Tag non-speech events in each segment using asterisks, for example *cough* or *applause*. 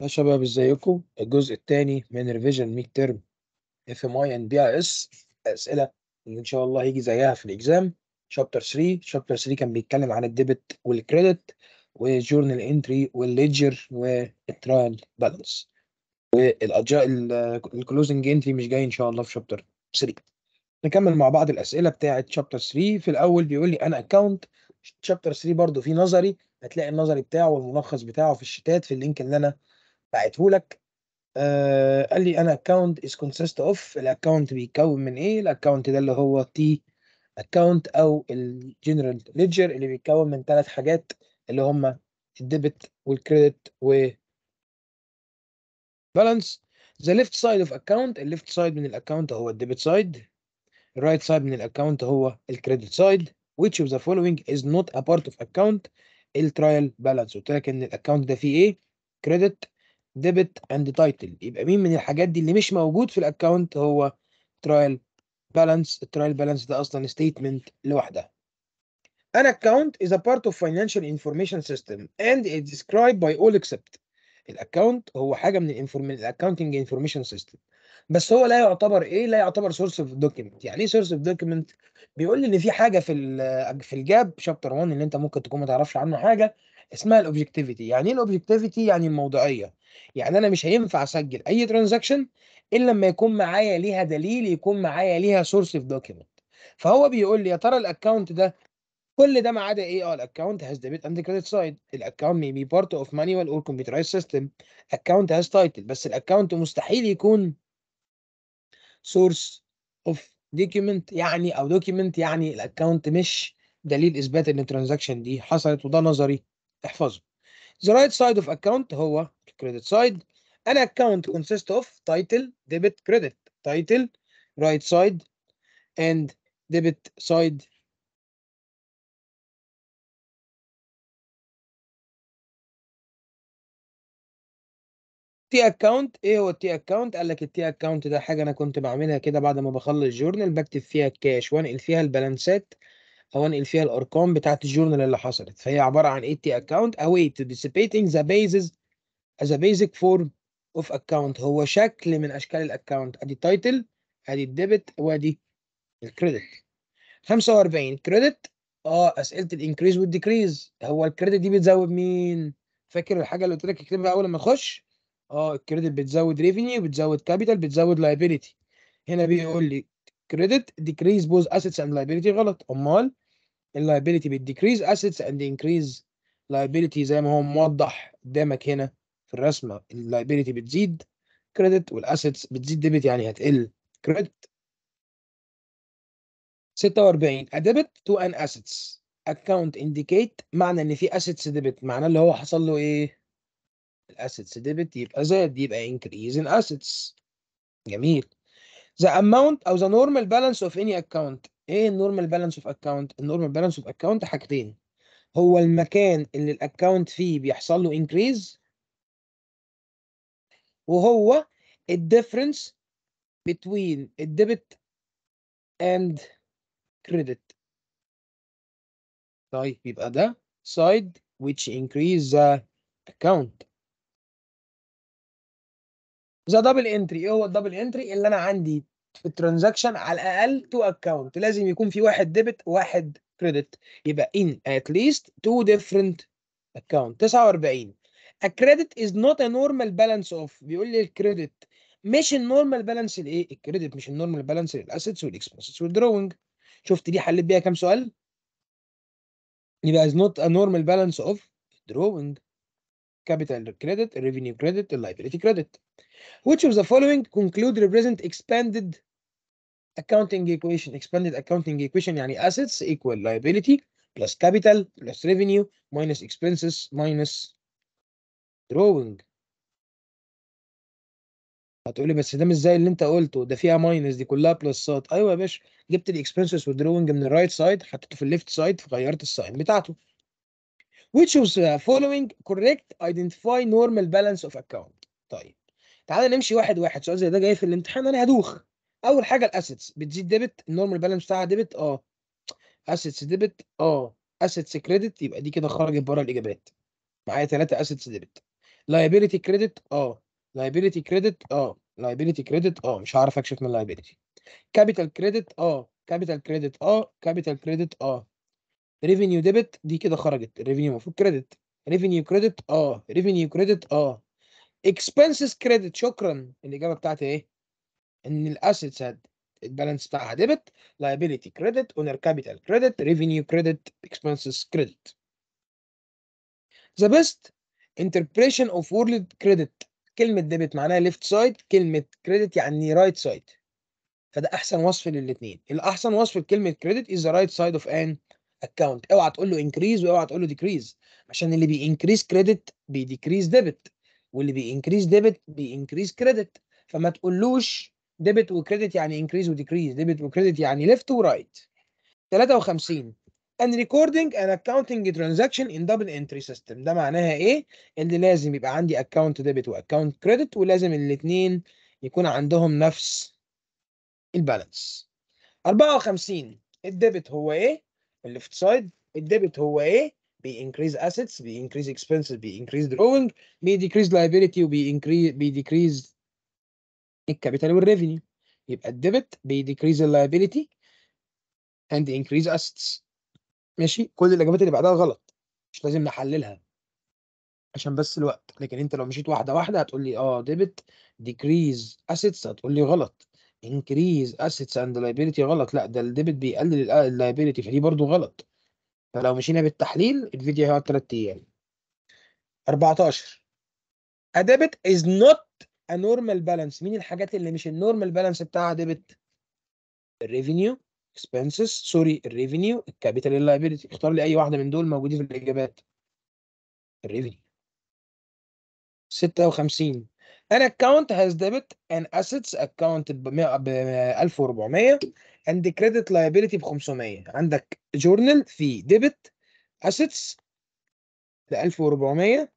يا شباب ازيكم الجزء الثاني من ريفيجن ميد ترم اف ام اي ان بي اي اس اسئله اللي ان شاء الله هيجي زيها في الاكزام شابتر 3 شابتر 3 كان بيتكلم عن الديبت والكريدت والجورنال انتري والليدجر والترايل بالانس والاجاء الكلوزنج انتري مش جاي ان شاء الله في شابتر 3 نكمل مع بعض الاسئله بتاعه شابتر 3 في الاول بيقول لي انا اكونت شابتر 3 برضو في نظري هتلاقي النظري بتاعه والملخص بتاعه في الشتات في اللينك اللي انا بعته لك آه قال لي انا اكونت از كونسيست اوف الاكونت بيتكون من ايه الاكونت ده اللي هو تي اكونت او الجنرال ليدجر اللي بيتكون من ثلاث حاجات اللي هم الديبت والكريدت و بالانس ذا ليفت سايد اوف اكونت الليفت سايد من الاكونت هو الديبت سايد الرايت سايد من الاكونت هو الكريدت سايد which of the following is not a part of account الترايل بالانس قلت لك ان الاكونت ده فيه ايه كريدت ديبت اند تايتل يبقى مين من الحاجات دي اللي مش موجود في الاكونت هو ترايل بالانس الترايل بالانس ده اصلا ستيتمنت لوحدها An account is a part of financial information system and is described by all except الاكونت هو حاجه من الاكونتنج انفورميشن سيستم بس هو لا يعتبر ايه لا يعتبر سورس اوف دوكيمنت يعني ايه سورس اوف دوكيمنت بيقول لي ان في حاجه في في الجاب شابتر 1 اللي انت ممكن تكون ما تعرفش عنه حاجه اسمها الاوبجكتيفيتي يعني ايه الاوبجكتيفيتي يعني الموضوعيه يعني انا مش هينفع اسجل اي ترانزاكشن الا لما يكون معايا ليها دليل يكون معايا ليها سورس في دوكيمنت فهو بيقول لي يا ترى الاكونت ده كل ده ما عدا ايه اه الاكونت هاز ديبت اند كريدت سايد الاكونت مي بي بارت اوف مانيوال اور كمبيوترايز سيستم اكونت هاز تايتل بس الاكونت مستحيل يكون سورس اوف دوكيمنت يعني او دوكيمنت يعني الاكونت مش دليل اثبات ان الترانزاكشن دي حصلت وده نظري احفظه the right side of account هو credit side an account consists of title debit credit title right side and debit side تي اكونت ايه هو التي اكونت قال لك التي اكونت ده حاجه انا كنت بعملها كده بعد ما بخلص جورنال بكتب فيها الكاش وانقل فيها البالانسات او انقل فيها الارقام بتاعه الجورنال اللي حصلت فهي عباره عن اي تي اكونت اواي تو ديسيبيتنج ذا بيزز از ا بيزك فورم اوف اكونت هو شكل من اشكال الاكونت ادي تايتل ادي الديبت وادي الكريدت 45 كريدت اه اسئله الانكريز والديكريز هو الكريدت دي بتزود مين فاكر الحاجه اللي قلت لك اكتبها اول ما تخش اه الكريدت بتزود ريفينيو بتزود كابيتال بتزود لايبيليتي هنا بيقول لي كريدت ديكريز بوز اسيتس اند لايبيليتي غلط امال اللايبيليتي بتديكريز اسيتس اند انكريز لايبيليتي زي ما هو موضح قدامك هنا في الرسمه اللايبيليتي بتزيد كريدت والاسيتس بتزيد ديبت يعني هتقل كريدت 46 ادبت تو ان اسيتس اكونت انديكيت معنى ان في اسيتس ديبت معناه اللي هو حصل له ايه الاسيتس ديبت يبقى زاد يبقى انكريز ان اسيتس جميل the amount او the normal balance of any account ايه النورمال بالانس اوف اكونت النورمال بالانس اوف اكونت حاجتين هو المكان اللي الاكونت فيه بيحصل له انكريز وهو الديفرنس between الديبت اند كريدت طيب يبقى ده سايد which increase the account the double entry ايه هو الدبل انتري اللي انا عندي في الترانزاكشن على الاقل تو اكونت لازم يكون في واحد ديبت وواحد كريدت يبقى ان ات ليست تو ديفرنت اكونت 49 ا كريدت از نوت ا نورمال بالانس اوف بيقول لي الكريدت مش النورمال بالانس الايه الكريدت مش النورمال بالانس للاسيتس والاكسبنسز والدروينج شفت دي حليت بيها كام سؤال يبقى از نوت ا نورمال بالانس اوف دروينج capital credit, revenue credit, liability credit. Which of the following conclude represent expanded accounting equation expanded accounting equation يعني assets equal liability plus capital plus revenue minus expenses minus drawing هتقولي بس ده مش زي اللي انت قلته ده فيها ماينس دي كلها بلسات ايوه يا باشا جبت الاكسبنسز والدروينج من الرايت سايد حطيته في الليفت سايد فغيرت الساين بتاعته which the uh, following correct identify normal balance of account طيب تعالى نمشي واحد واحد سؤال زي ده جاي في الامتحان انا هدوخ اول حاجه الاسيتس بتزيد ديبت النورمال بالانس بتاعها ديبت اه اسيتس ديبت اه اسيتس كريدت يبقى دي كده خرجت بره الاجابات معايا ثلاثه اسيتس ديبت لايبيليتي كريدت اه لايبيليتي كريدت اه لايبيليتي كريدت اه مش هعرف اكشف من لايبيليتي كابيتال كريدت اه كابيتال كريدت اه كابيتال كريدت اه ريفينيو ديبت دي كده خرجت ريفينيو المفروض كريدت ريفينيو كريدت اه ريفينيو كريدت اه اكسبنسز كريدت شكرا الاجابه بتاعتي ايه ان الاسيتس البالانس بتاعها ديبت لايبيليتي كريدت اونر كابيتال كريدت ريفينيو كريدت اكسبنسز كريدت ذا بيست انتربريشن اوف وورلد كريدت كلمه ديبت معناها ليفت سايد كلمه كريدت يعني رايت right سايد فده احسن وصف للاثنين الاحسن وصف لكلمه كريدت از ذا رايت سايد اوف ان اكونت اوعى تقول له انكريز واوعى تقول له ديكريز عشان اللي بينكريز كريدت بيديكريز ديبت واللي بينكريز ديبت بينكريز كريدت فما تقولوش ديبت وكريدت يعني انكريز وديكريز ديبت وكريدت يعني ليفت ورايت 53 and recording an accounting transaction in double entry system ده معناها ايه اللي لازم يبقى عندي account debit واكونت credit ولازم الاثنين يكون عندهم نفس البالانس 54 الديبت هو ايه الليفت سايد الديبت هو ايه بينكريز اسيتس انكريز اكسبنسز انكريز دروينج ديكريز لايبيليتي بي ديكريز الكابيتال والريفينيو يبقى الديبت ديكريز اللايبيليتي اند انكريز اسيتس ماشي كل الاجابات اللي بعدها غلط مش لازم نحللها عشان بس الوقت لكن انت لو مشيت واحده واحده هتقول لي اه ديبت ديكريز اسيتس هتقول لي غلط increase assets and liability غلط لا ده الديبت بيقلل liability فدي برضو غلط فلو مشينا بالتحليل الفيديو هيقعد 3 ايام 14 a debit is not a normal balance مين الحاجات اللي مش النورمال بالانس بتاعها ديبت الريفينيو expenses سوري الريفينيو الكابيتال liability اختار لي اي واحده من دول موجودين في الاجابات الريفينيو 56 An account has debit and assets account ب 1400 and the credit liability ب 500 عندك journal في debit assets ل 1400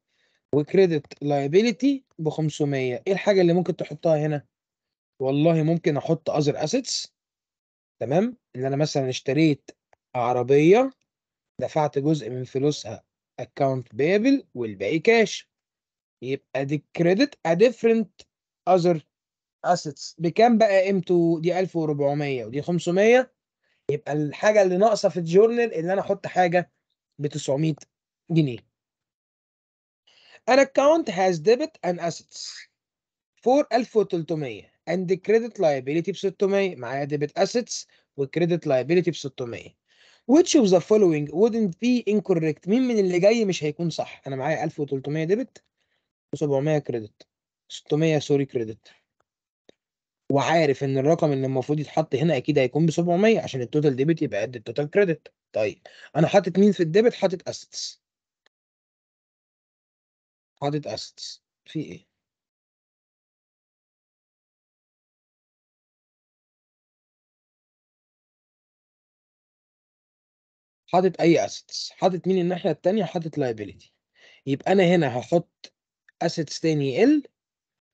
وكريدت liability ب 500 ايه الحاجة اللي ممكن تحطها هنا؟ والله ممكن احط other assets تمام ان انا مثلا اشتريت عربية دفعت جزء من فلوسها account payable والباقي كاش يبقى دي كريدت a different other assets بكام بقى قيمته دي 1400 ودي 500 يبقى الحاجه اللي ناقصه في الجورنال ان انا احط حاجه ب 900 جنيه an account has debit and assets 4300 and the credit liability ب 600 معايا debit assets والcredit liability ب 600 which of the following wouldn't be incorrect مين من اللي جاي مش هيكون صح انا معايا 1300 ديبت 700 كريدت 600 سوري كريدت وعارف ان الرقم اللي المفروض يتحط هنا اكيد هيكون ب 700 عشان التوتال ديبت يبقى قد التوتال كريدت طيب انا حاطط مين في الديبت حاطط اسيتس حاطط اسيتس في ايه حاطط اي اسيتس حاطط مين الناحيه الثانيه حاطط لايبيليتي يبقى انا هنا هحط اسيتس تاني يقل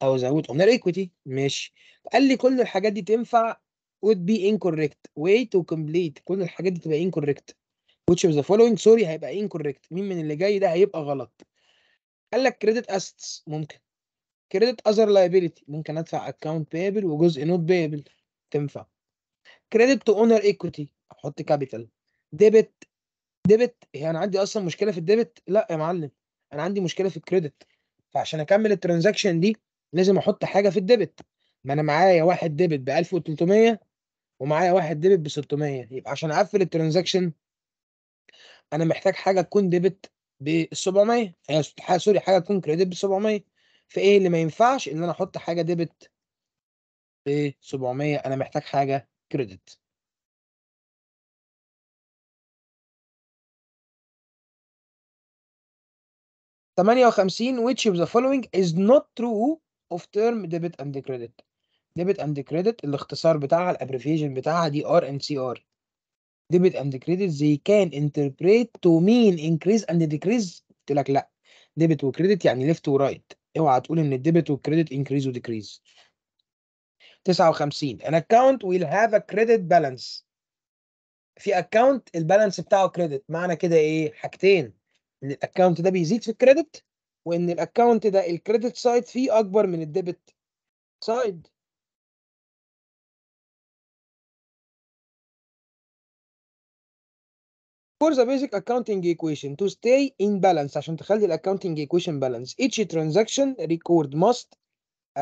او ازود اونر ايكويتي ماشي قال لي كل الحاجات دي تنفع would be incorrect way to complete كل الحاجات دي تبقى incorrect which of the following sorry هيبقى incorrect مين من اللي جاي ده هيبقى غلط قال لك credit assets ممكن credit other liability ممكن ادفع account payable وجزء not payable تنفع credit to owner equity احط capital debit debit هي انا عندي اصلا مشكله في الديبت لا يا معلم انا عندي مشكله في الكريدت فعشان اكمل الترانزاكشن دي لازم احط حاجه في الديبت ما انا معايا واحد ديبت ب 1300 ومعايا واحد ديبت ب 600 يبقى عشان اقفل الترانزاكشن انا محتاج حاجه تكون ديبت ب 700 آه، سوري حاجه تكون كريدت ب 700 فايه اللي ما ينفعش ان انا احط حاجه ديبت ب 700 انا محتاج حاجه كريدت 58 which of the following is not true of term debit and credit debit and credit الاختصار بتاعها الابريفيشن بتاعها دي ار ان سي ار debit and credit they can interpret to mean increase and decrease قلت لك لا debit وكريدت يعني left ورايت اوعى تقول ان الديبت والكريدت increase وديكريز 59 an account will have a credit balance في account البالانس بتاعه كريدت معنى كده ايه حاجتين ان الاكونت ده بيزيد في الكريدت وان الاكونت ده الكريدت سايد فيه اكبر من الديبت سايد For the basic accounting equation to stay in balance عشان تخلي الاكونتنج equation balance each transaction record must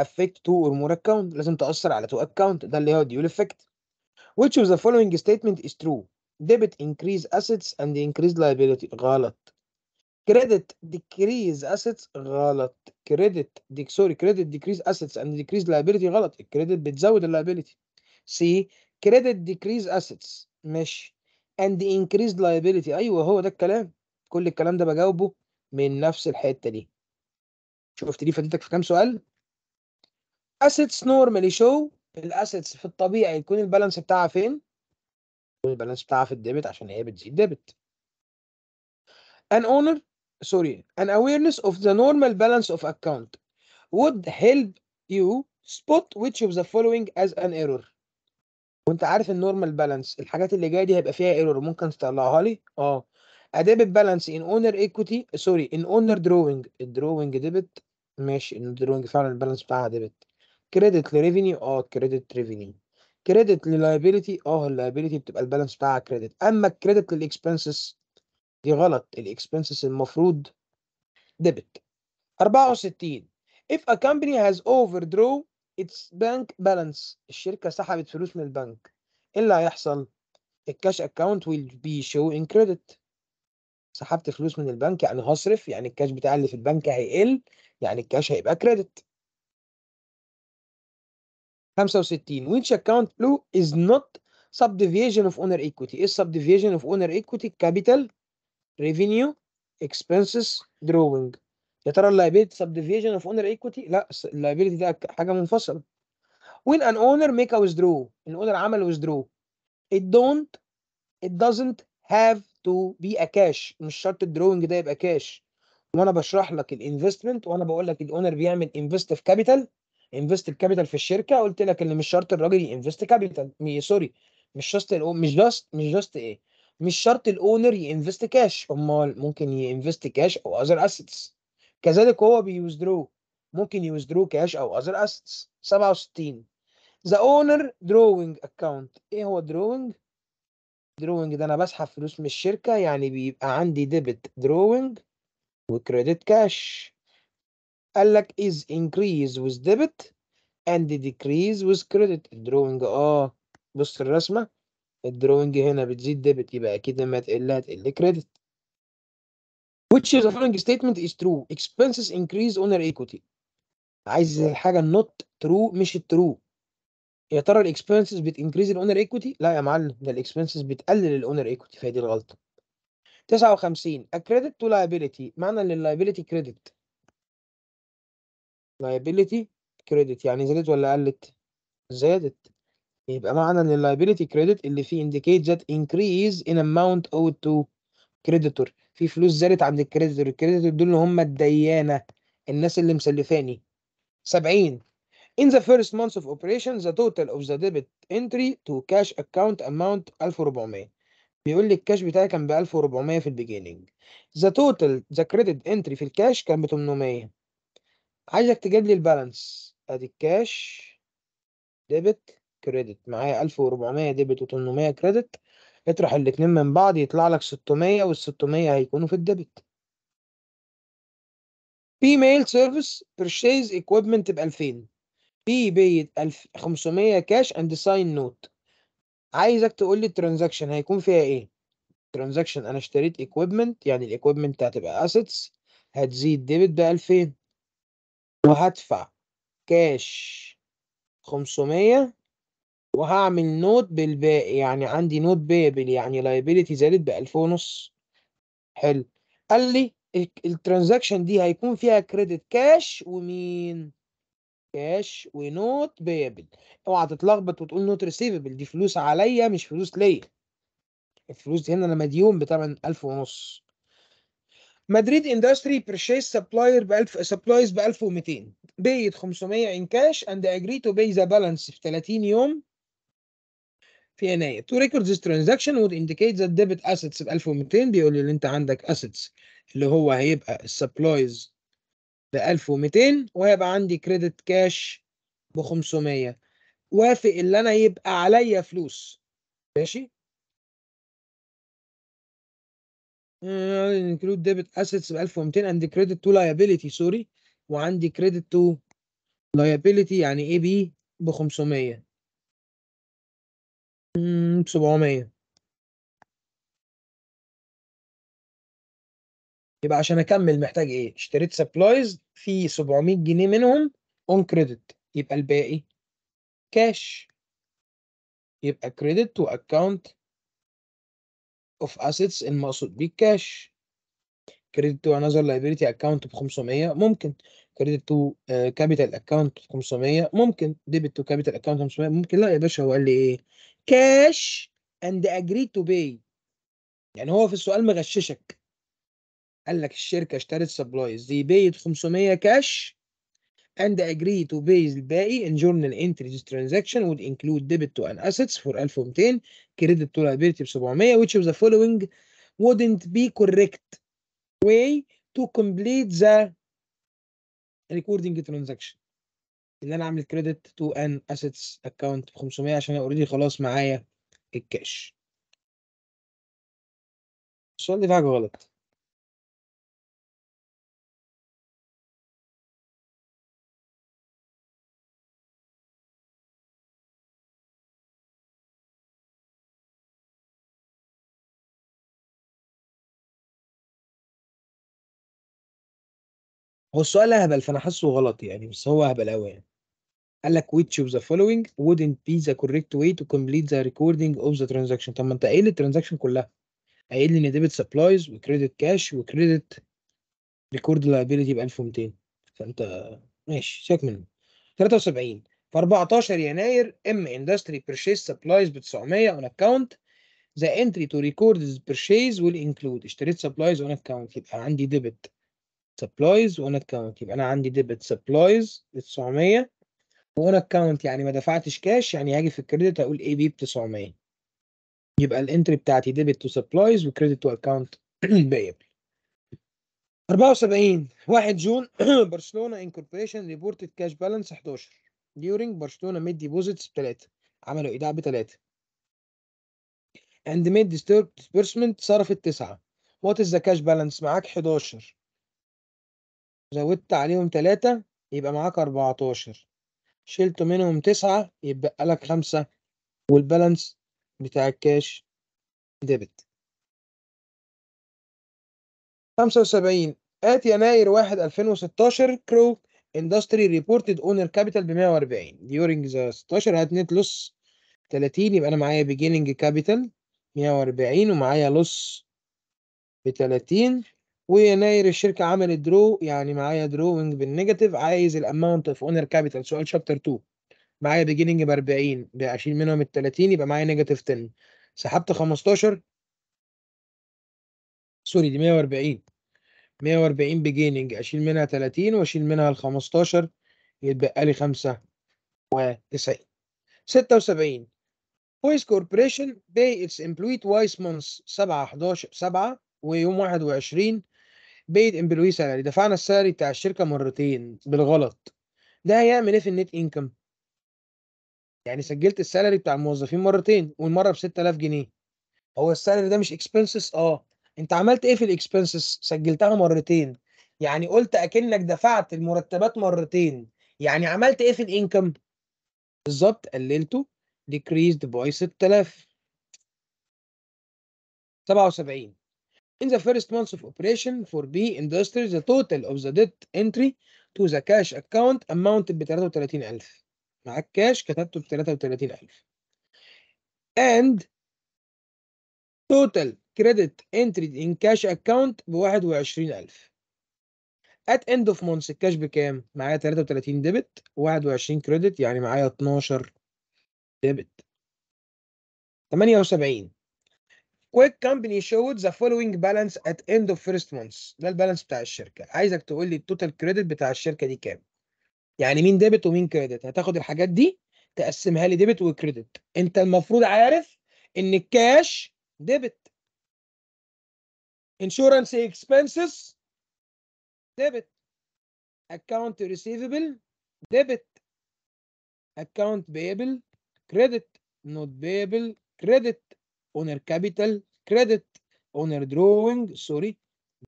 affect two or more account لازم تأثر على two account ده اللي هو dual effect which of the following statement is true debit increase assets and increase liability غلط كريدت ديكريز اسيتس غلط كريدت ديك سوري كريدت ديكريز اسيتس اند ديكريز لايبيليتي غلط الكريدت بتزود اللايبيليتي سي كريدت ديكريز اسيتس مش اند انكريز لايبيليتي ايوه هو ده الكلام كل الكلام ده بجاوبه من نفس الحته دي شفت دي فاتتك في كام سؤال اسيتس نورمالي شو الاسيتس في الطبيعي يكون البالانس بتاعها فين يكون البالانس بتاعها في الديبت عشان هي بتزيد ديبت ان اونر sorry an awareness of the normal balance of account would help you spot which of the following as an error وانت عارف النورمال بالانس الحاجات اللي جايه دي هيبقى فيها ايرور ممكن تطلعها لي اه اديبت بالانس ان اونر ايكوتي سوري ان اونر دروينج الدروينج ديبت ماشي ان دروينج فعلا البالانس بتاعها ديبت كريدت لريفينيو اه كريدت ريفينيو كريدت للايبيليتي اه اللايبيليتي بتبقى البالانس بتاعها كريدت اما الكريدت للاكسبنسز دي غلط الاكسبنسز المفروض ديبت 64 if a company has overdraw its bank balance الشركة سحبت فلوس من البنك ايه اللي هيحصل الكاش account will be showing credit سحبت فلوس من البنك يعني هصرف يعني الكاش بتاعي اللي في البنك هيقل يعني الكاش هيبقى كريدت 65 which account blue is not subdivision of owner equity is subdivision of owner equity capital ريفينيو اكسبنسز دروينج يا ترى اللايبيلتي سبديفيجن اوف اونر equity لا اللايبيلتي ده حاجه منفصله when an owner make a withdraw الاونر عمل withdraw it don't it doesn't have to be a cash مش شرط الدروينج ده يبقى كاش وانا بشرح لك الانفستمنت وانا بقول لك الاونر بيعمل انفست في كابيتال انفست الكابيتال في الشركه قلت لك ان مش شرط الراجل ينفست كابيتال سوري مش جاست مش جاست مش جاست ايه مش شرط الاونر ينفست كاش امال ممكن ينفست كاش او اذر اسيتس كذلك هو بيوزدرو ممكن يوزدرو كاش او اذر اسيتس 67 ذا اونر دروينج اكونت ايه هو دروينج دروينج ده انا بسحب فلوس من الشركه يعني بيبقى عندي ديبت دروينج وكريدت كاش قال لك is increase with debit and decrease with credit الدروينج اه بص الرسمه الدروينج هنا بتزيد ديبت يبقى اكيد لما تقل هتقل كريدت which is a following statement is true expenses increase owner equity عايز الحاجه النوت ترو مش الترو يا ترى الاكسبنسز increase الاونر equity لا يا معلم ده الاكسبنسز بتقلل الاونر equity فهي دي الغلطه 59 a credit to liability معنى liability credit liability credit يعني زادت ولا قلت زادت يبقى معنى ان اللايبيليتي كريدت اللي فيه indicate that increase in amount owed to creditor في فلوس زادت عند الكريديتور الكريديتور دول اللي هم الديانه الناس اللي مسلفاني 70 In the first month of operation the total of the debit entry to cash account amount 1400 بيقول لي الكاش بتاعي كان ب 1400 في البيجيننج the total the credit entry في الكاش كان ب 800 عايزك تجيب لي البالانس ادي الكاش ديبت كريدت معايا 1400 ديبت و800 كريدت اطرح الاثنين من بعض يطلع لك 600 وال 600 هيكونوا في الديبت بي ميل سيرفيس بيرشيز اكويبمنت ب 2000 بي بيد 500 كاش اند ساين نوت عايزك تقول لي الترانزاكشن هيكون فيها ايه ترانزاكشن انا اشتريت اكويبمنت يعني الاكويبمنت هتبقى اسيتس هتزيد ديبت ب 2000 وهدفع كاش 500 وهعمل نوت بالباقي يعني عندي نوت بيبل يعني لايبيليتي زادت ب 2000 ونص حلو قال لي الترانزاكشن دي هيكون فيها كريدت كاش ومين كاش ونوت بيبل اوعى تتلخبط وتقول نوت ريسيفبل دي فلوس عليا مش فلوس ليا الفلوس دي هنا انا مديون ب 8000 ونص مدريد اندستري بيرشيس سبلاير ب 1000 سبلايز ب 1200 بيت 500 ان كاش اند اجري تو بي ذا بالانس في 30 يوم في يناير تو ريكوردز ترانزاكشن وود انديكيت ذا ديبت اسيتس ب 1200 بيقول لي ان انت عندك اسيتس اللي هو هيبقى السبلايز ب 1200 وهيبقى عندي كريدت كاش ب 500 وافق ان انا يبقى عليا فلوس ماشي انكلود ديبت اسيتس ب 1200 اند كريدت تو لايبيليتي سوري وعندي كريدت تو لايبيليتي يعني اي بي ب 500 700 يبقى عشان اكمل محتاج ايه اشتريت سبلايز في 700 جنيه منهم اون كريدت يبقى الباقي كاش يبقى كريدت تو اكونت اوف اسيتس المقصود بيه الكاش كريدت تو انذر لايبيليتي اكونت ب 500 ممكن كريدت تو كابيتال اكونت 500 ممكن ديبت تو كابيتال اكونت 500 ممكن لا يا باشا هو قال لي ايه كاش اند اجري تو باي يعني هو في السؤال مغششك قال لك الشركه اشترت سبلايز دي بيت 500 كاش and agree to pay الباقي in journal entry this transaction would include debit to an assets for 1200 credit to liability ب 700 which of the following wouldn't be correct way to complete the recording transaction ان انا اعمل كريدت تو ان اسيتس اكونت ب 500 عشان انا اوريدي خلاص معايا الكاش السؤال ده حاجه غلط هو السؤال اهبل فانا حاسه غلط يعني بس هو اهبل قوي يعني قال لك which of the following wouldn't be the correct way to complete the recording of the transaction طب ما انت قايل الترانزاكشن كلها قايل لي ان ديبت سبلايز وكريدت كاش وكريدت ريكورد لايبيليتي ب 1200 فانت ماشي سيبك منه 73 في 14 يناير ام اندستري بيرشيز سبلايز ب 900 اون اكونت ذا انتري تو ريكورد بيرشيز ويل انكلود اشتريت سبلايز اون اكونت يبقى عندي ديبت سبلايز واون اكونت يبقى انا عندي ديبت سبلايز ب 900 واون اكونت يعني ما دفعتش كاش يعني هاجي في الكريدت اقول اي بي ب 900 يبقى الانتري بتاعتي ديبت تو سبلايز وكريدت تو اكونت بايبل 74 1 جون *clears throat* برشلونه انكوربوريشن ريبورتد كاش بالانس 11 ديورنج برشلونه ميد ديبوزيتس بثلاثه عملوا ايداع بثلاثه اند ميد ديسبيرسمنت صرفت تسعه وات از ذا كاش بالانس معاك 11 زودت عليهم تلاتة يبقى معاك أربعتاشر شلت منهم تسعة يتبقى لك خمسة والبالانس بتاع الكاش ديبت خمسة وسبعين آت يناير واحد ألفين وستاشر كرو اندستري ريبورتد اونر كابيتال بمية وأربعين ديورنج ذا ستاشر هات نت لوس تلاتين يبقى أنا معايا بيجيننج كابيتال مية وأربعين ومعايا لوس بتلاتين ويناير الشركه عملت درو يعني معايا دروينج بالنيجاتيف عايز الاماونت اوف اونر كابيتال سؤال شابتر 2 معايا بيجيننج ب 40 بشيل منهم ال 30 يبقى معايا نيجاتيف 10 سحبت 15 سوري دي 140 140 بيجيننج اشيل منها 30 واشيل منها ال 15 يتبقى لي 95 76 بويز كوربوريشن باي اتس امبلوي توايس مانس 7 11 7 ويوم 21 بيد امبلوي سالري دفعنا السالري بتاع الشركه مرتين بالغلط ده هيعمل ايه في النت انكم يعني سجلت السالري بتاع الموظفين مرتين والمره ب 6000 جنيه هو السالري ده مش اكسبنسز اه انت عملت ايه في الاكسبنسز سجلتها مرتين يعني قلت اكنك دفعت المرتبات مرتين يعني عملت ايه في الانكم بالظبط قللته decreased by 6000 77 In the first month of operation for B Industries, the total of the debt entry to the cash account amounted to 33000 مع الكاش كتبته ب 33000 and total credit entry in cash account ب 21000 at end of month الكاش بكام؟ معايا 33 ديبت 21 كريدت يعني معايا 12 ديبت 78 كويك كامباني شود ذا فولوينج بالانس ات اند اوف فيرست مانث ده البالانس بتاع الشركه عايزك تقول لي التوتال كريدت بتاع الشركه دي كام يعني مين ديبت ومين كريدت هتاخد الحاجات دي تقسمها لي ديبت وكريدت انت المفروض عارف ان الكاش ديبت انشورنس اكسبنسز ديبت اكونت ريسيفبل ديبت اكونت بيبل كريدت نوت بيبل كريدت اونر كابيتال credit owner drawing sorry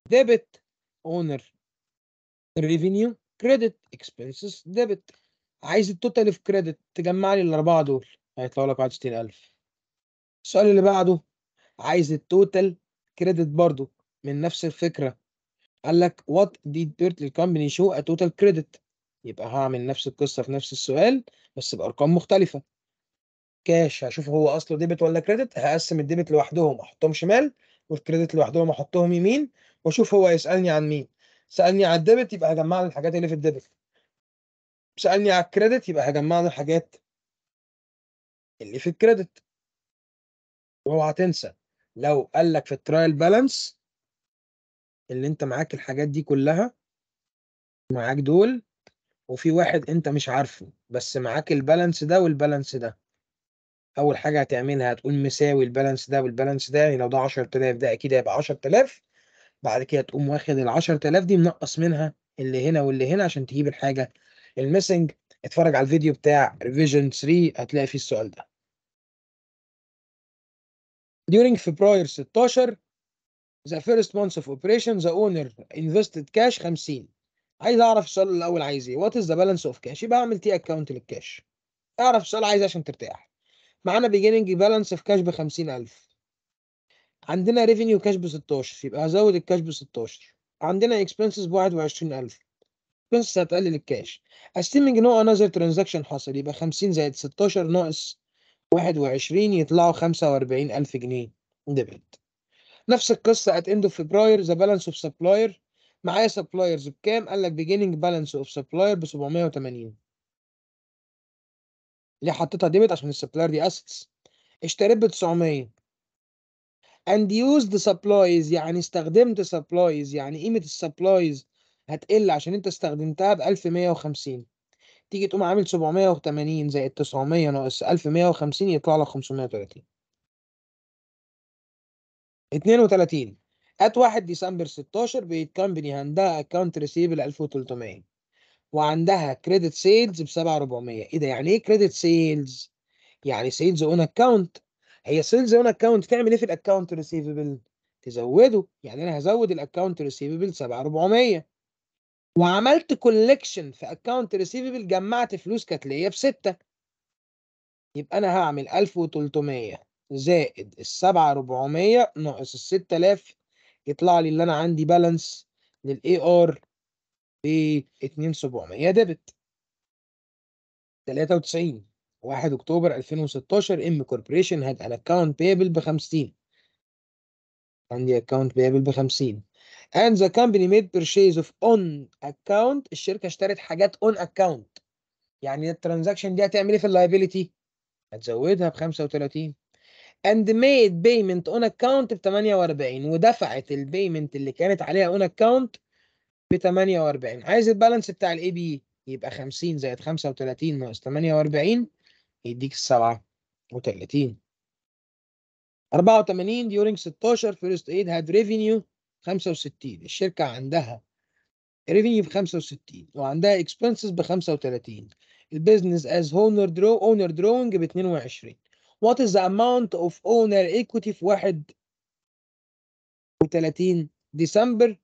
debit owner revenue credit expenses debit عايز التوتال في كريدت تجمع لي الاربعه دول هيطلع لك 61000 السؤال اللي بعده عايز التوتال كريدت برضو من نفس الفكره قال لك وات ديد بيرتلي كومباني شو ا توتال كريدت يبقى هعمل نفس القصه في نفس السؤال بس بارقام مختلفه كاش هشوف هو اصله ديبت ولا كريدت هقسم الديبت لوحدهم احطهم شمال والكريدت لوحدهم احطهم يمين واشوف هو يسالني عن مين سالني على الديبت يبقى هجمع له الحاجات اللي في الديبت سالني على الكريدت يبقى هجمع له الحاجات اللي في الكريدت اوعى تنسى لو قال لك في الترايل بالانس اللي انت معاك الحاجات دي كلها معاك دول وفي واحد انت مش عارفه بس معاك البالانس ده والبالانس ده أول حاجة هتعملها هتقوم مساوي البالانس ده بالبالانس ده، يعني لو ده 10.000 ده أكيد هيبقى 10.000 بعد كده تقوم واخد ال10.000 دي منقّص منها اللي هنا واللي هنا عشان تجيب الحاجة الميسنج اتفرّج على الفيديو بتاع ريفيجن 3 هتلاقي فيه السؤال ده. During February 16 the first month of operation the owner invested cash 50 عايز أعرف السؤال الأول عايز إيه؟ What is the balance of cash؟ يبقى أعمل تي اكونت للكاش. أعرف السؤال عايز إيه عشان ترتاح. معانا بيجيننج بالانس في كاش ب 50000 عندنا ريفينيو كاش ب 16 يبقى هزود الكاش ب 16 عندنا اكسبنسز ب 21000 اكسبنسز هتقلل الكاش استيمنج نو انذر ترانزاكشن حصل يبقى 50 زائد 16 ناقص 21 يطلعوا 45000 جنيه ديبت نفس القصه at end of February the balance of supplier معايا سبلايرز بكام؟ قال لك beginning balance of supplier ب 780 ليه حطيتها ديبت عشان السبلاير دي اسيتس اشتريت ب 900 اند يوزد سبلايز يعني استخدمت سبلايز يعني قيمه السبلايز هتقل عشان انت استخدمتها ب 1150 تيجي تقوم عامل 780 زائد 900 ناقص 1150 يطلع لك 530 32 ات 1 ديسمبر 16 بيت كامبني عندها اكونت ريسيبل 1300 وعندها كريدت سيلز ب 7400 ايه ده يعني ايه كريدت سيلز يعني سيلز اون اكاونت هي سيلز اون اكاونت تعمل ايه في الاكاونت ريسيفبل تزوده يعني انا هزود الاكاونت ريسيفبل 7400 وعملت كولكشن في اكاونت ريسيفبل جمعت فلوس كانت ليا ب 6 يبقى انا هعمل 1300 زائد ال 7400 ناقص ال 6000 يطلع لي اللي انا عندي بالانس للاي ار ب 2700 ديبت 93 1 اكتوبر 2016 ام كوربوريشن هاد ان اكونت بيبل ب 50 عندي اكونت بيبل ب 50 and the company made purchase of on account الشركه اشترت حاجات on account يعني الترانزاكشن دي هتعمل ايه في اللايبيليتي هتزودها ب 35 and made payment on account ب 48 ودفعت البيمنت اللي كانت عليها on account ب 48 عايز البالانس بتاع الاي بي e يبقى 50 زائد 35 ناقص 48 يديك 37 84 ديورنج 16 فيرست ايد هاد ريفينيو 65 الشركه عندها ريفينيو ب 65 وعندها اكسبنسز ب 35 البيزنس از اونر درو اونر دروينج ب 22 وات از ذا اماونت اوف اونر ايكويتي في 1 31 ديسمبر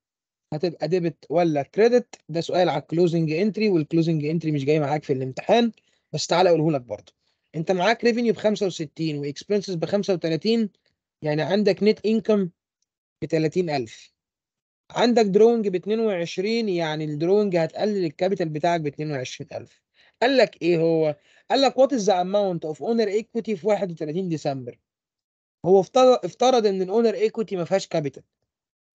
هتبقى ديبت ولا كريدت ده سؤال على الكلوزنج انتري والكلوزنج انتري مش جاي معاك في الامتحان بس تعالى اقوله لك برضه انت معاك ريفينيو ب 65 واكسبنسز ب 35 يعني عندك نت انكم ب 30000 عندك دروينج ب 22 يعني الدروينج هتقلل الكابيتال بتاعك ب 22000 قال لك ايه هو؟ قال لك وات از ذا اماونت اوف اونر ايكويتي في 31 ديسمبر هو افترض افترض ان الاونر ايكويتي ما فيهاش كابيتال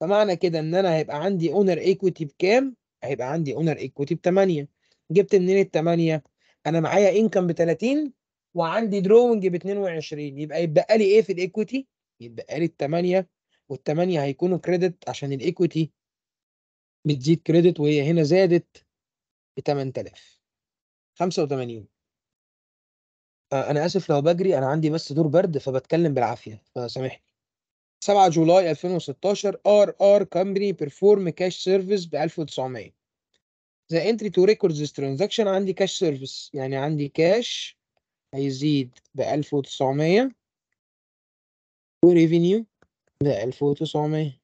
فمعنى كده ان انا هيبقى عندي اونر ايكويتي بكام؟ هيبقى عندي اونر ايكويتي ب 8 جبت منين ال 8 انا معايا انكم ب 30 وعندي دروينج ب 22 يبقى يتبقى لي ايه في الايكويتي يتبقى لي ال 8 وال 8 هيكونوا كريدت عشان الايكويتي بتزيد كريدت وهي هنا زادت ب 8000 85 انا اسف لو بجري انا عندي بس دور برد فبتكلم بالعافيه فسامحني 7 جولاي 2016 ار ار كامبري بيرفورم كاش سيرفيس ب 1900 ذا انتري تو ريكوردز ترانزاكشن عندي كاش سيرفيس يعني عندي كاش هيزيد ب 1900 وريفينيو ب 1900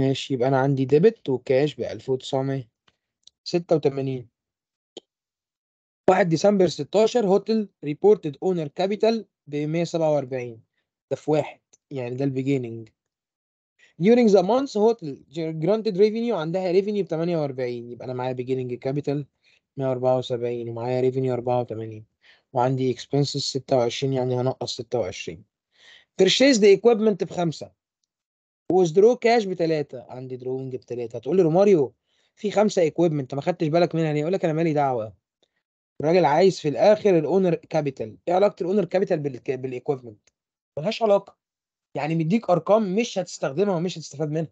ماشي يبقى انا عندي ديبت وكاش ب 1900 86 1 ديسمبر 16 هوتل ريبورتد اونر كابيتال ب 147 ده في واحد يعني ده البيجيننج during the month hotel granted revenue عندها revenue ب 48 يبقى انا معايا beginning capital 174 ومعايا revenue 84 وعندي expenses 26 يعني هنقص 26 purchase the equipment بخمسة withdraw cash 3 عندي drawing 3 هتقول لي روماريو في خمسة equipment ما خدتش بالك منها ليه؟ يقول لك انا مالي دعوة الراجل عايز في الاخر الاونر كابيتال ايه علاقه الاونر كابيتال بالايكويبمنت ملهاش علاقه يعني مديك ارقام مش هتستخدمها ومش هتستفاد منها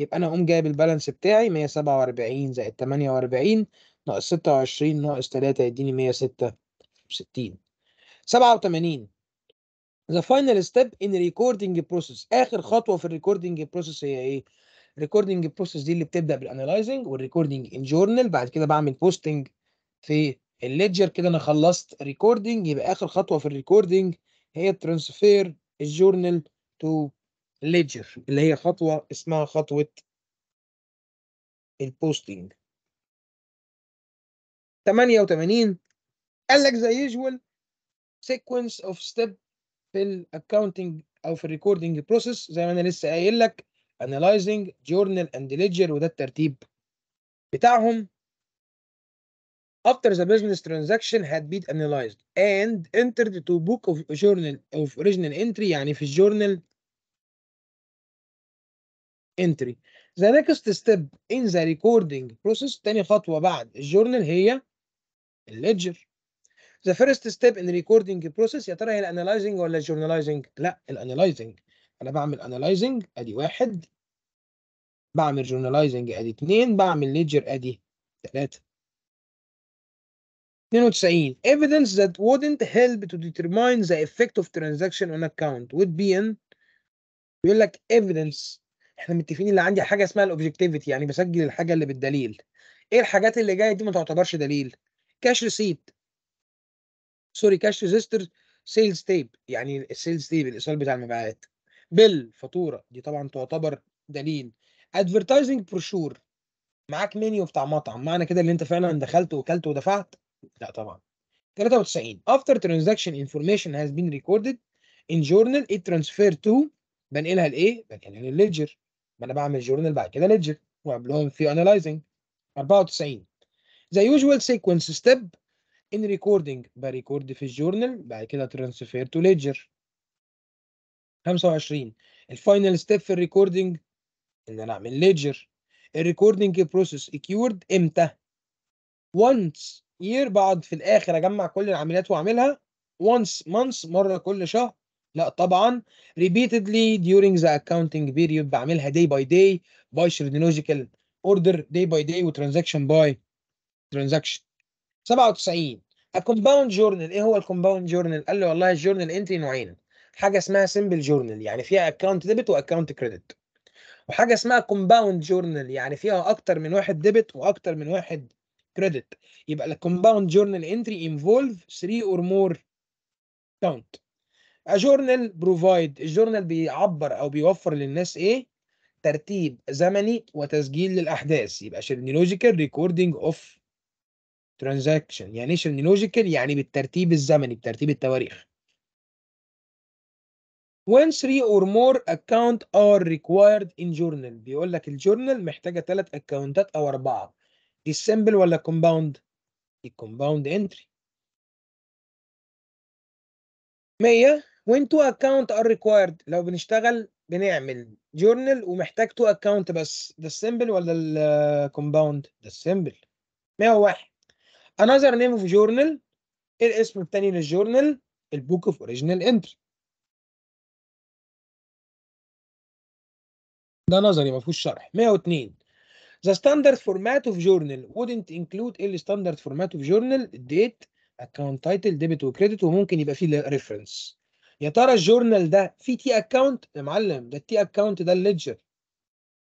يبقى انا اقوم جايب البالانس بتاعي 147 زائد 48 ناقص 26 ناقص 3 يديني 166 87 ذا فاينل ستيب ان ريكوردنج بروسيس اخر خطوه في الريكوردنج بروسيس هي ايه الريكوردنج بروسيس دي اللي بتبدا بالانالايزنج والريكوردنج ان جورنال بعد كده بعمل بوستنج في الليدجر كده انا خلصت ريكوردنج يبقى اخر خطوه في الريكوردنج هي ترانسفير الجورنال تو ليدجر اللي هي خطوه اسمها خطوه البوستنج 88 قال لك زي يوجوال سيكونس اوف ستيب في الاكونتنج او في الريكوردنج بروسيس زي ما انا لسه قايل لك analyzing journal and ledger وده الترتيب بتاعهم after the business transaction had been analyzed and entered to book of journal of original entry يعني في الجورنال entry the next step in the recording process تاني خطوة بعد الجورنال هي ledger the first step in recording process يا ترى هي الانالايزنج ولا الجورناليزنج لا الانالايزنج انا بعمل انالايزنج ادي واحد بعمل جورناليزنج ادي اتنين بعمل ledger ادي تلاتة 92 evidence that wouldn't help to determine the effect of transaction on account would be in بيقول لك evidence احنا متفقين اللي عندي حاجه اسمها الاوبجكتيفيتي يعني بسجل الحاجه اللي بالدليل ايه الحاجات اللي جايه دي ما تعتبرش دليل كاش ريسيت سوري كاش ريجستر سيلز تيب يعني السيلز تيب الايصال بتاع المبيعات بيل فاتوره دي طبعا تعتبر دليل ادفرتايزنج بروشور معاك منيو بتاع مطعم معنى كده اللي انت فعلا دخلت وكلت ودفعت لا طبعا 93 after transaction information has been recorded in journal it transferred to بنقلها لايه؟ بنقلها للليدجر ما انا بعمل جورنال بعد كده ليدجر وقبلهم في analyzing 94 the usual sequence step in recording بريكورد في الجورنال بعد كده transfer to ledger 25 الفاينل ستيب في الريكوردنج ان انا اعمل ليدجر الريكوردنج بروسيس اكيورد امتى؟ once year بقعد في الاخر اجمع كل العمليات واعملها once month مره كل شهر لا طبعا repeatedly during the accounting period بعملها day by day by chronological order day by day وترانزاكشن by transaction 97 compound جورنال ايه هو الكومباوند جورنال قال لي والله الجورنال انتري نوعين حاجه اسمها سمبل جورنال يعني فيها اكونت ديبت واكونت كريدت وحاجه اسمها كومباوند جورنال يعني فيها اكتر من واحد ديبت واكتر من واحد كريدت يبقى الكومباوند جورنال انتري انفولف 3 اور مور كاونت جورنال بروفايد الجورنال بيعبر او بيوفر للناس ايه ترتيب زمني وتسجيل للاحداث يبقى شرنيولوجيكال ريكوردينج اوف ترانزاكشن يعني ايه شرنيولوجيكال يعني بالترتيب الزمني بترتيب التواريخ when three or more account are required in journal بيقول لك الجورنال محتاجه ثلاث اكونتات او اربعه دي السمبل ولا كومباوند دي كومباوند انتري 100 وين تو اكونت ار ريكوايرد لو بنشتغل بنعمل جورنال ومحتاج تو اكونت بس ده السمبل ولا الكومباوند ده السمبل 101 another name of journal ايه الاسم الثاني للجورنال البوك اوف اوريجينال انتري ده نظري ما فيهوش شرح 102 The standard format of journal wouldn't include ايه standard format of journal date account title debit وكريدت وممكن يبقى فيه ريفرنس يا ترى الجورنال ده فيه تي اكونت يا معلم ده التي اكونت ده الليدجر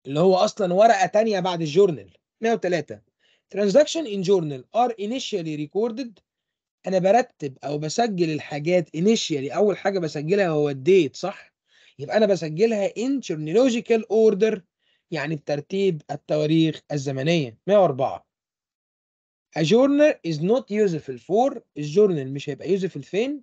اللي هو اصلا ورقه ثانيه بعد الجورنال 103 ترانزاكشن ان جورنال ار انيشيالي ريكوردد انا برتب او بسجل الحاجات انيشيالي اول حاجه بسجلها هو الديت صح يبقى انا بسجلها ان جورنولوجيكال اوردر يعني بترتيب التواريخ الزمنية 104 A journal is not useful for الجورنال مش هيبقى useful فين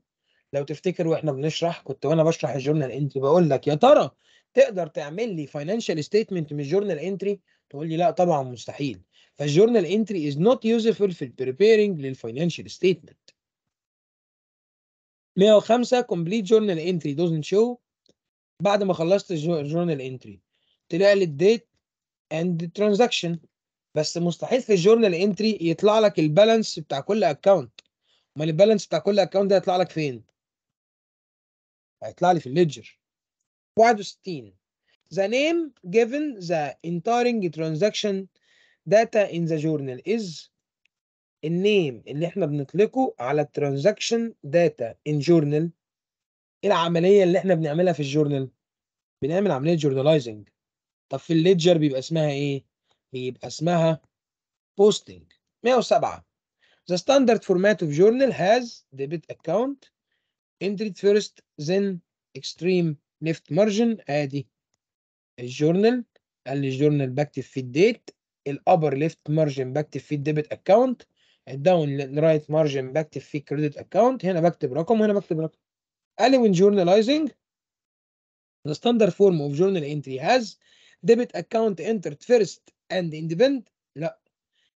لو تفتكر واحنا بنشرح كنت وانا بشرح الجورنال انتري بقول لك يا ترى تقدر تعمل لي فاينانشال ستيتمنت من الجورنال انتري تقول لي لا طبعا مستحيل فالجورنال انتري از نوت useful في البريبيرنج للفاينانشال ستيتمنت 105 كومبليت جورنال انتري دوزنت شو بعد ما خلصت الجورنال انتري تلاقي الديت اند ترانزاكشن بس مستحيل في الجورنال انتري يطلع لك البالانس بتاع كل اكونت امال البالانس بتاع كل اكونت ده هيطلع لك فين هيطلع لي في الليدجر 61 The name given the entering transaction data in the journal is النيم اللي احنا بنطلقه على الترانزاكشن داتا ان جورنال العمليه اللي احنا بنعملها في الجورنال بنعمل عمليه جورنالايزنج طب في الليدجر بيبقى اسمها ايه بيبقى اسمها بوستنج 107 The standard format of journal has debit account entered first then extreme left margin ادي الجورنال قال لي الجورنال بكتب فيه الديت الابر ليفت مارجن بكتب فيه الديبت اكونت الداون رايت مارجن بكتب فيه كريدت اكونت هنا بكتب رقم وهنا بكتب رقم قال لي when journalizing the standard form of journal entry has ديبت اكونت انترد فيرست اند اندبند لا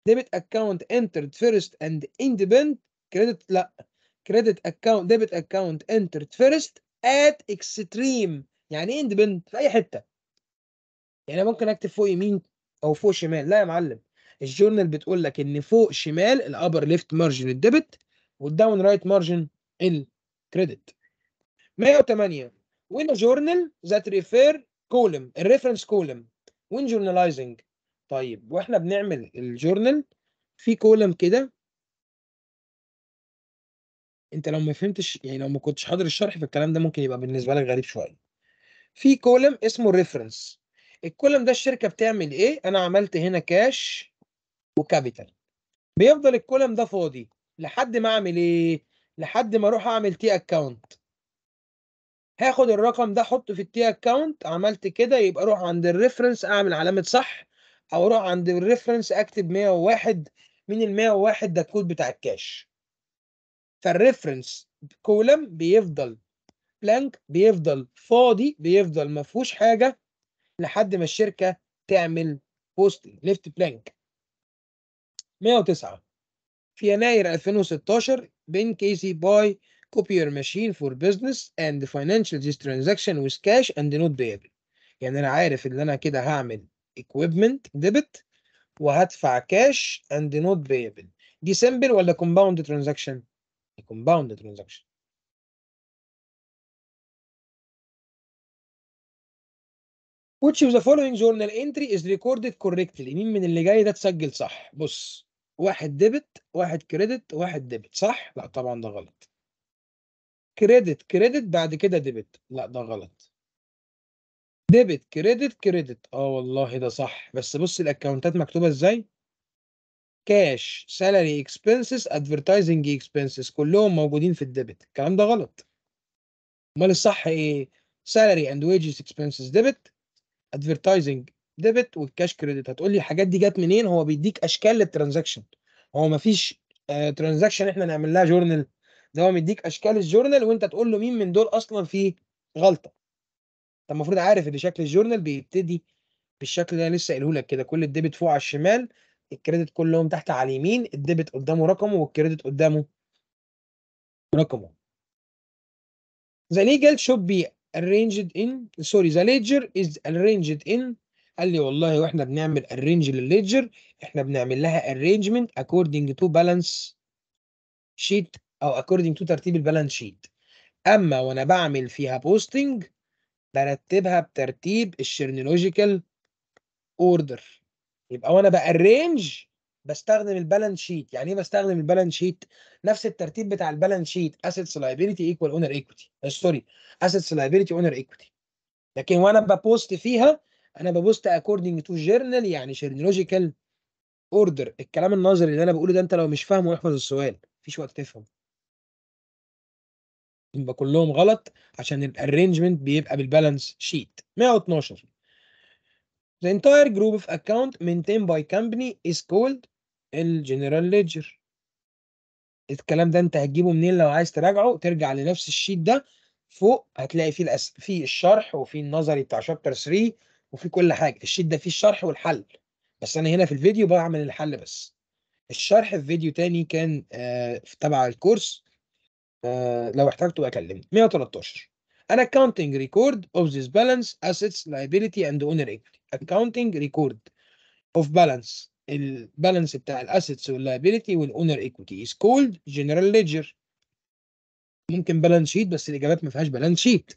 ديبت اكونت انترد فيرست اند اندبند كريدت لا كريدت اكونت ديبت اكونت انترد فيرست ات اكستريم يعني ايه اندبند في اي حته يعني ممكن اكتب فوق يمين او فوق شمال لا يا معلم الجورنال بتقول لك ان فوق شمال الابر ليفت مارجن الديبت والداون رايت مارجن الكريدت 108 وين جورنال ذات ريفير كولم الريفرنس كولم وين جورناليزنج طيب واحنا بنعمل الجورنال في كولم كده انت لو ما فهمتش يعني لو ما كنتش حاضر الشرح فالكلام ده ممكن يبقى بالنسبه لك غريب شويه في كولم اسمه الريفرنس الكولم ده الشركه بتعمل ايه انا عملت هنا كاش وكابيتال بيفضل الكولم ده فاضي لحد ما اعمل ايه لحد ما اروح اعمل تي اكونت هاخد الرقم ده احطه في التي اكونت عملت كده يبقى اروح عند الريفرنس اعمل علامه صح او اروح عند الريفرنس اكتب 101 من ال 101 ده الكود بتاع الكاش فالريفرنس كولم بيفضل بلانك بيفضل فاضي بيفضل ما فيهوش حاجه لحد ما الشركه تعمل بوست ليفت بلانك 109 في يناير 2016 بين كيسي باي copy your machine for business and financial this transaction with cash and not payable يعني انا عارف ان انا كده هعمل equipment debit وهدفع cash and not payable دي simple ولا compound transaction compound transaction which of the following journal entry is recorded correctly مين من اللي جاي ده اتسجل صح بص واحد ديبت واحد كريدت واحد ديبت صح لا طبعا ده غلط كريدت كريدت بعد كده ديبت لا ده غلط ديبت كريدت كريدت اه والله ده صح بس بص الاكونتات مكتوبه ازاي كاش سالاري اكسبنسز ادفرتايزنج اكسبنسز كلهم موجودين في الديبت الكلام ده غلط امال الصح ايه سالاري اند ويجز اكسبنسز ديبت ادفرتايزنج ديبت والكاش كريدت هتقول لي الحاجات دي جت منين هو بيديك اشكال للترانزاكشن هو مفيش ترانزاكشن آه، احنا نعمل لها جورنال ده هو مديك اشكال الجورنال وانت تقول له مين من دول اصلا فيه غلطه انت المفروض عارف ان شكل الجورنال بيبتدي بالشكل اللي انا لسه قايله لك كده كل الديبت فوق على الشمال الكريدت كلهم تحت على اليمين الديبت قدامه رقمه والكريدت قدامه رقمه the legal should be arranged in sorry the ledger is arranged in قال لي والله واحنا بنعمل arrange للليجر احنا بنعمل لها arrangement according to balance sheet او according to ترتيب البالانس شيت اما وانا بعمل فيها بوستنج برتبها بترتيب الشرنولوجيكال اوردر يبقى وانا بارينج بستخدم البالانس شيت يعني ايه بستخدم البالانس شيت نفس الترتيب بتاع البالانس شيت اسيتس لايبيليتي ايكوال اونر ايكويتي سوري اسيتس لايبيليتي اونر ايكويتي لكن وانا ببوست فيها انا ببوست اكوردنج تو جيرنال يعني شرنولوجيكال اوردر الكلام النظري اللي انا بقوله ده انت لو مش فاهمه احفظ السؤال مفيش وقت تفهمه يبقى كلهم غلط عشان الارينجمنت بيبقى بالبالانس شيت 112 The entire group of account maintained by company is called الجنرال ليدجر الكلام ده انت هتجيبه منين لو عايز تراجعه ترجع لنفس الشيت ده فوق هتلاقي فيه الأس... فيه الشرح وفيه النظري بتاع شابتر 3 وفيه كل حاجه الشيت ده فيه الشرح والحل بس انا هنا في الفيديو بعمل الحل بس الشرح في فيديو تاني كان آه تبع الكورس آه، لو احتجته اكلمني 113 accounting record of this balance assets liability and owner equity accounting record of balance البالانس بتاع الاسيتس واللايبيليتي والاونر ايكويتي از كولد جنرال ليدجر ممكن بالانس شيت بس الاجابات ما فيهاش بالانس شيت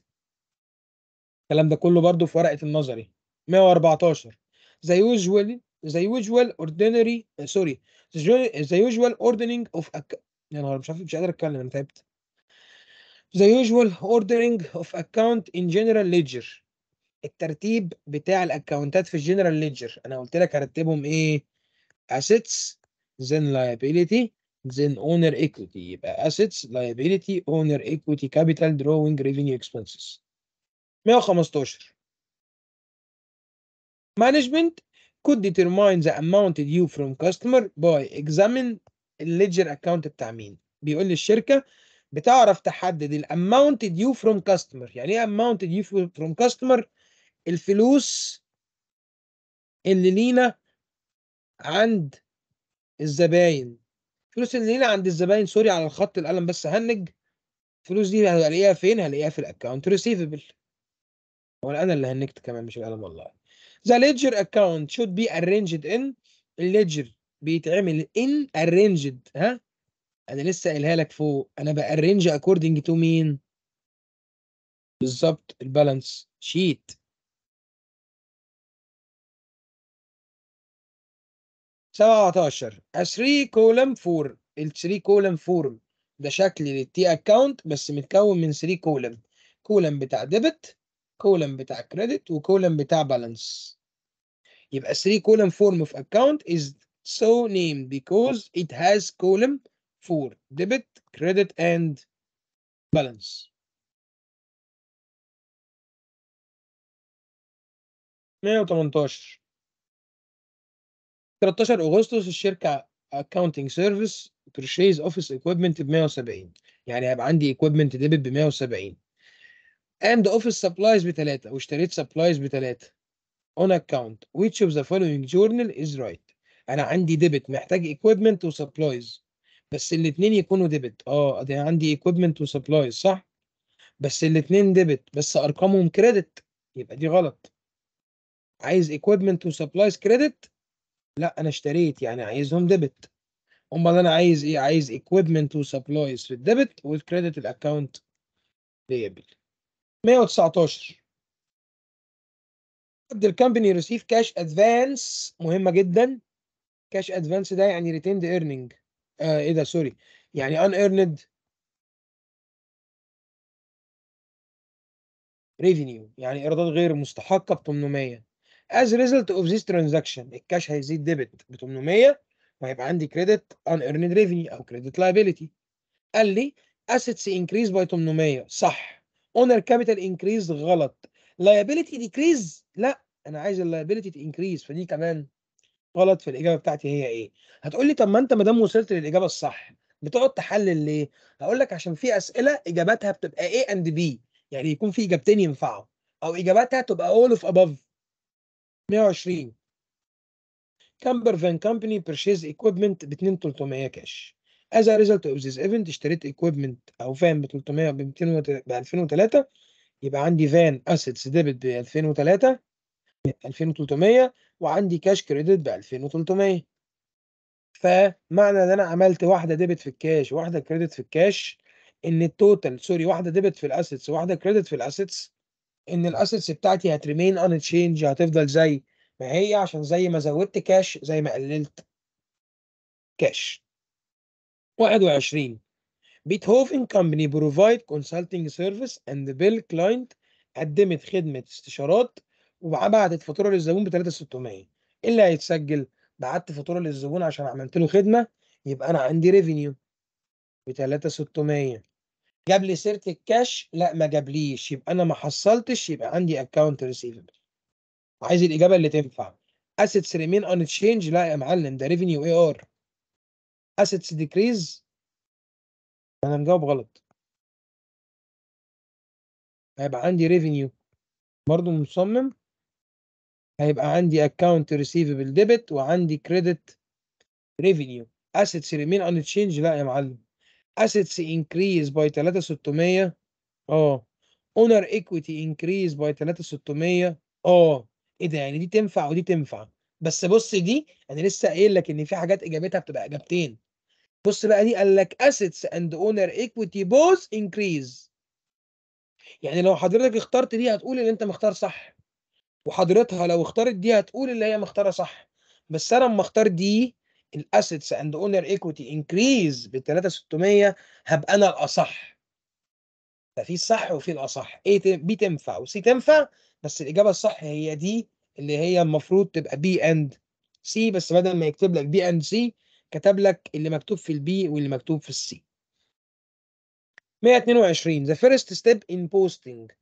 الكلام ده كله برضو في ورقه النظري 114 the usual the usual ordinary سوري ذا the usual ordering of يا نهار مش عارف مش قادر اتكلم انا تعبت the usual ordering of account in general ledger الترتيب بتاع الاكونتات في الجنرال ledger انا قلت لك هرتبهم ايه assets then liability then owner equity يبقى assets liability owner equity capital drawing revenue expenses 115 management could determine the amount due from customer by examine ledger account بتاع مين بيقول للشركه بتعرف تحدد الاماونت ديو فروم كاستمر يعني ايه اماونت ديو فروم كاستمر الفلوس اللي لينا عند الزباين الفلوس اللي لينا عند الزباين سوري على الخط القلم بس هنج الفلوس دي هلاقيها فين هلاقيها في الاكونت ريسيفبل هو انا اللي هنكت كمان مش القلم والله the ledger account should be arranged in الليدجر بيتعمل in arranged ها انا لسه قايلها لك فوق انا بارنج اكوردنج تو مين بالظبط البالانس شيت سبعة 17 S3 كولم فور الثري 3 كولم 4 ده شكل للتي اكونت بس متكون من 3 كولم كولم بتاع ديبت كولم بتاع كريدت وكولم بتاع بالانس يبقى 3 كولم فورم اوف اكونت is so named because it has column for debit, credit and balance مية وتمنتاشر تلتاشر أغسطس الشركة accounting service purchase office equipment ب 170 يعني هيبقى عندي equipment debit ب 170 and office supplies بتلاتة واشتريت supplies بتلاتة on account which of the following journal is right أنا عندي debit محتاج equipment و supplies بس الاثنين يكونوا ديبت اه دي عندي ايكويبمنت وسبلايز صح بس الاثنين ديبت بس ارقامهم كريدت يبقى دي غلط عايز ايكويبمنت وسبلايز كريدت لا انا اشتريت يعني عايزهم ديبت امال انا عايز ايه عايز ايكويبمنت وسبلايز في الديبت والكريدت الاكونت بيبل 119 قد company ريسيف كاش ادفانس مهمة جدا كاش ادفانس ده يعني ريتيند ايرنينج آه ايه ده سوري يعني ان ايرند ريفينيو يعني ايرادات غير مستحقه ب 800 از ريزلت اوف ذيس ترانزاكشن الكاش هيزيد ديبت ب 800 وهيبقى عندي كريدت ان ايرند ريفينيو او كريدت لايبيليتي قال لي اسيتس انكريز باي 800 صح اونر كابيتال انكريز غلط لايبيليتي ديكريز لا انا عايز اللايبيليتي تنكريز فدي كمان غلط في الاجابه بتاعتي هي ايه هتقول لي طب ما انت ما دام وصلت للاجابه الصح بتقعد تحلل ليه هقول لك عشان في اسئله اجاباتها بتبقى ايه اند بي يعني يكون في اجابتين ينفعوا او اجاباتها تبقى اول اوف اباف 120 كامبر فان كامباني بيرشيز ايكويبمنت ب 2300 كاش از ريزلت اوف ذيس ايفنت اشتريت ايكويبمنت او فان ب 300 ب ب 2003 يبقى عندي فان اسيتس ديبت ب 2003 2300 وعندي كاش كريدت ب 2300 فمعنى ان انا عملت واحده ديبت في الكاش واحده كريدت في الكاش ان التوتال سوري واحده ديبت في الاسيتس وواحده كريدت في الاسيتس ان الاسيتس بتاعتي هتريمين ان تشينج هتفضل زي ما هي عشان زي ما زودت كاش زي ما قللت كاش 21 بيتهوفن كومباني بروفايد كونسلتنج سيرفيس اند بيل كلاينت قدمت خدمه استشارات وبعتت فاتوره للزبون ب 3600 ايه اللي هيتسجل بعت فاتوره للزبون عشان عملت له خدمه يبقى انا عندي ريفينيو ب 3600 جاب لي سيره الكاش لا ما جابليش يبقى انا ما حصلتش يبقى عندي اكونت ريسيفبل عايز الاجابه اللي تنفع اسيتس ريمين اون تشينج لا يا معلم ده ريفينيو اي ار اسيتس ديكريز انا مجاوب غلط هيبقى عندي ريفينيو برضو مصمم هيبقى عندي اكونت ريسيفبل ديبت وعندي كريدت ريفينيو اسيتس ريمين اون تشينج لا يا معلم اسيتس انكريز باي 3600 اه اونر ايكويتي انكريز باي 3600 اه ايه ده يعني دي تنفع ودي تنفع بس بص دي انا لسه قايل لك ان في حاجات اجابتها بتبقى اجابتين بص بقى دي قال لك اسيتس اند اونر ايكويتي بوز انكريز يعني لو حضرتك اخترت دي هتقول ان انت مختار صح وحضرتها لو اختارت دي هتقول اللي هي مختاره صح بس انا لما اختار دي الاسيتس اند اونر ايكويتي انكريز ب 3600 هبقى انا الاصح ففي الصح وفي الاصح ايه بي تنفع وسي تنفع بس الاجابه الصح هي دي اللي هي المفروض تبقى بي اند سي بس بدل ما يكتب لك بي اند سي كتب لك اللي مكتوب في البي واللي مكتوب في السي 122 the first step in posting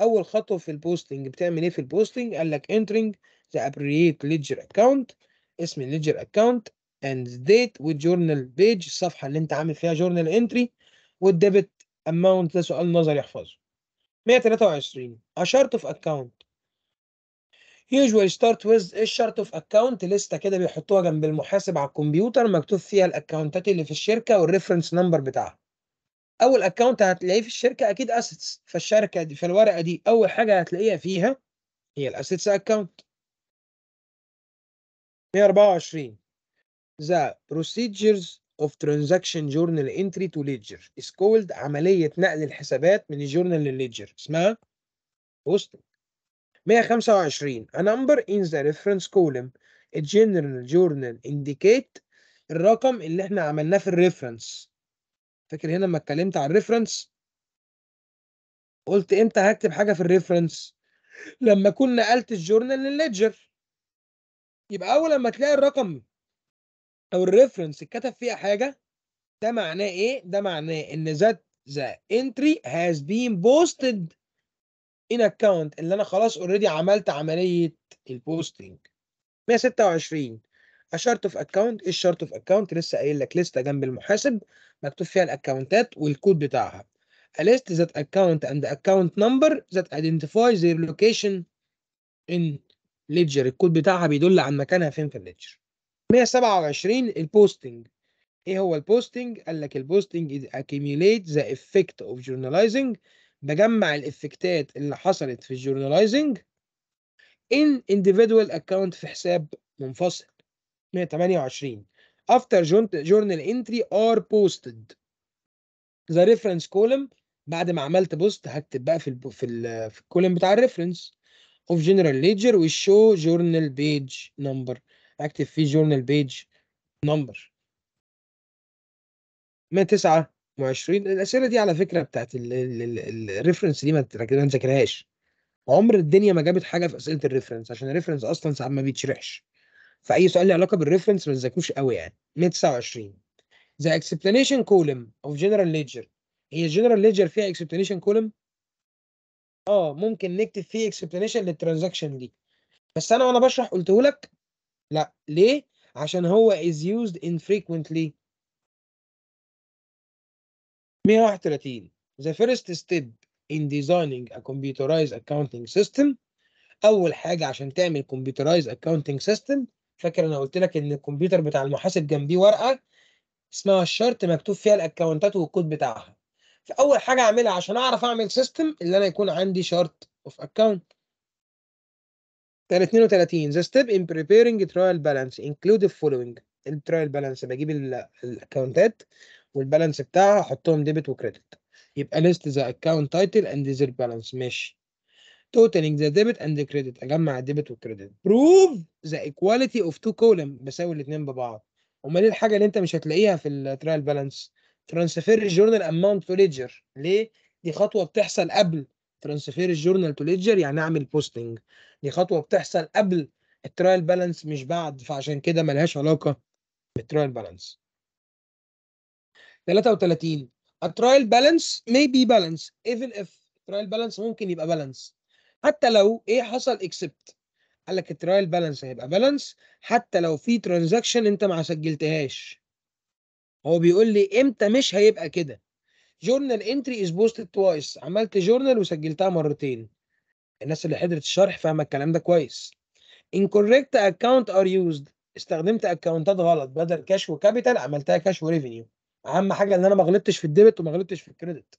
اول خطوه في البوستنج بتعمل ايه في البوستنج قال لك entering ذا ابريت ليدجر اكونت اسم الليدجر اكونت اند ديت والجورنال بيج الصفحه اللي انت عامل فيها جورنال انتري والديبت اماونت ده سؤال نظري احفظه 123 اشارت اوف اكونت account usually start with الشارت اوف اكونت لسته كده بيحطوها جنب المحاسب على الكمبيوتر مكتوب فيها الاكونتات اللي في الشركه والريفرنس نمبر بتاعها اول اكونت هتلاقيه في الشركه اكيد اسيتس فالشركه دي فالورقه دي اول حاجه هتلاقيها فيها هي الاسيتس اكونت 124 ذا procedures of transaction journal entry to ledger is called عملية نقل الحسابات من الجورنال للليدجر اسمها بوست 125 a number in the reference column a general journal indicate الرقم اللي احنا عملناه في الريفرنس فاكر هنا لما اتكلمت عن الريفرنس قلت امتى هكتب حاجه في الريفرنس لما اكون نقلت الجورنال للليدجر يبقى اول لما تلاقي الرقم او الريفرنس اتكتب فيها حاجه ده معناه ايه ده معناه ان ذات ذا entry has been posted in account اللي انا خلاص اوريدي عملت عمليه البوستنج 126 اشارت اوف اكونت ايه الشارت اوف اكونت لسه قايل لك لسته جنب المحاسب مكتوب فيها الاكونتات والكود بتاعها a list that account and account number that identifies their location in ledger الكود بتاعها بيدل عن مكانها فين في الليدجر 127 البوستنج ايه هو البوستنج قال لك البوستنج اكيميليت ذا افكت اوف جورنالايزنج بجمع الافكتات اللي حصلت في الجورناليزنج ان individual account في حساب منفصل 128 after journal entry are posted the reference column بعد ما عملت بوست هكتب بقى في في ال في الكولوم بتاع الريفرنس of general ledger will show journal page number اكتب فيه journal page number من 29 الاسئله دي على فكره بتاعت الريفرنس دي ما تذاكرهاش عمر الدنيا ما جابت حاجه في اسئله الريفرنس عشان الريفرنس اصلا ساعات ما بيتشرحش في اي سؤال له علاقه بالريفرنس ما تذاكروش قوي يعني 129 The explanation column of general ledger هي general ledger فيها explanation column اه ممكن نكتب فيه explanation للترانزاكشن دي بس انا وانا بشرح قلته لك لا ليه عشان هو is used infrequently 131 The first step in designing a computerized accounting system أول حاجة عشان تعمل computerized accounting system فاكر انا قلت لك ان الكمبيوتر بتاع المحاسب جنبيه ورقه اسمها الشرط مكتوب فيها الاكونتات والكود بتاعها فاول حاجه اعملها عشان اعرف اعمل سيستم اللي انا يكون عندي شارت اوف اكونت 32 ذا ستيب ان بريبيرينج ترايل بالانس انكلود فولوينج الترايل بالانس بجيب الاكونتات والبالانس بتاعها احطهم ديبت وكريدت يبقى ليست ذا اكونت تايتل اند ذا بالانس ماشي totaling the debit and the credit اجمع الديبت والكريدت prove the equality of two column بساوي الاثنين ببعض امال ايه الحاجه اللي انت مش هتلاقيها في الترايل بالانس ترانسفير الجورنال amount تو ليدجر ليه دي خطوه بتحصل قبل ترانسفير الجورنال تو ليدجر يعني اعمل بوستنج دي خطوه بتحصل قبل الترايل بالانس مش بعد فعشان كده ملهاش علاقه بالترايل بالانس 33 a trial balance may be balance even if trial balance ممكن يبقى balance حتى لو ايه حصل اكسبت قال لك الترايل بالانس هيبقى بالانس حتى لو في ترانزاكشن انت ما سجلتهاش هو بيقول لي امتى مش هيبقى كده جورنال انتري از بوستد توايس عملت جورنال وسجلتها مرتين الناس اللي حضرت الشرح فاهمه الكلام ده كويس incorrect account are used استخدمت اكونتات غلط بدل كاش وكابيتال عملتها كاش وريفينيو اهم حاجه ان انا ما غلطتش في الديبت وما غلطتش في الكريدت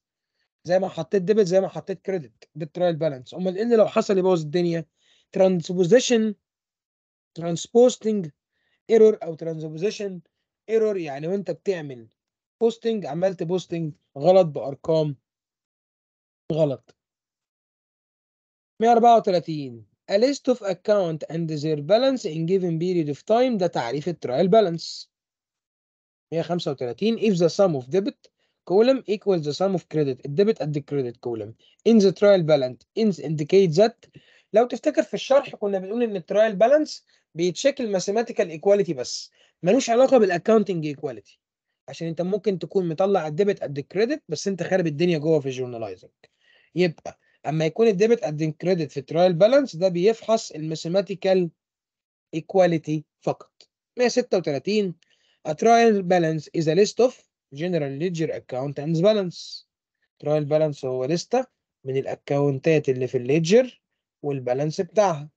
زي ما حطيت ديبت زي ما حطيت كريدت ده بالانس امال ايه لو حصل يبوظ الدنيا ترانسبوزيشن ترانسبوستنج ايرور او ترانسبوزيشن ايرور يعني وانت بتعمل بوستنج عملت بوستنج غلط بارقام غلط 134 a list of account and their balance in given period of time ده تعريف الترايل بالانس 135 if the sum of debit كولم equals the sum of credit الديبت and الكريدت كولم column in the trial balance indicate that لو تفتكر في الشرح كنا بنقول ان الترايل بالانس بيتشكل ماثيماتيكال ايكواليتي بس ملوش علاقه بالاكونتنج ايكواليتي عشان انت ممكن تكون مطلع الديبت قد الكريدت بس انت خارب الدنيا جوه في الجورناليزنج يبقى اما يكون الديبت قد الكريدت في الترايل بالانس ده بيفحص الماثيماتيكال ايكواليتي فقط 136 A trial balance is a list of جنرال ليدجر اكونت اند بالانس ترايل بالانس هو لستة من الاكونتات اللي في الليدجر والبالانس بتاعها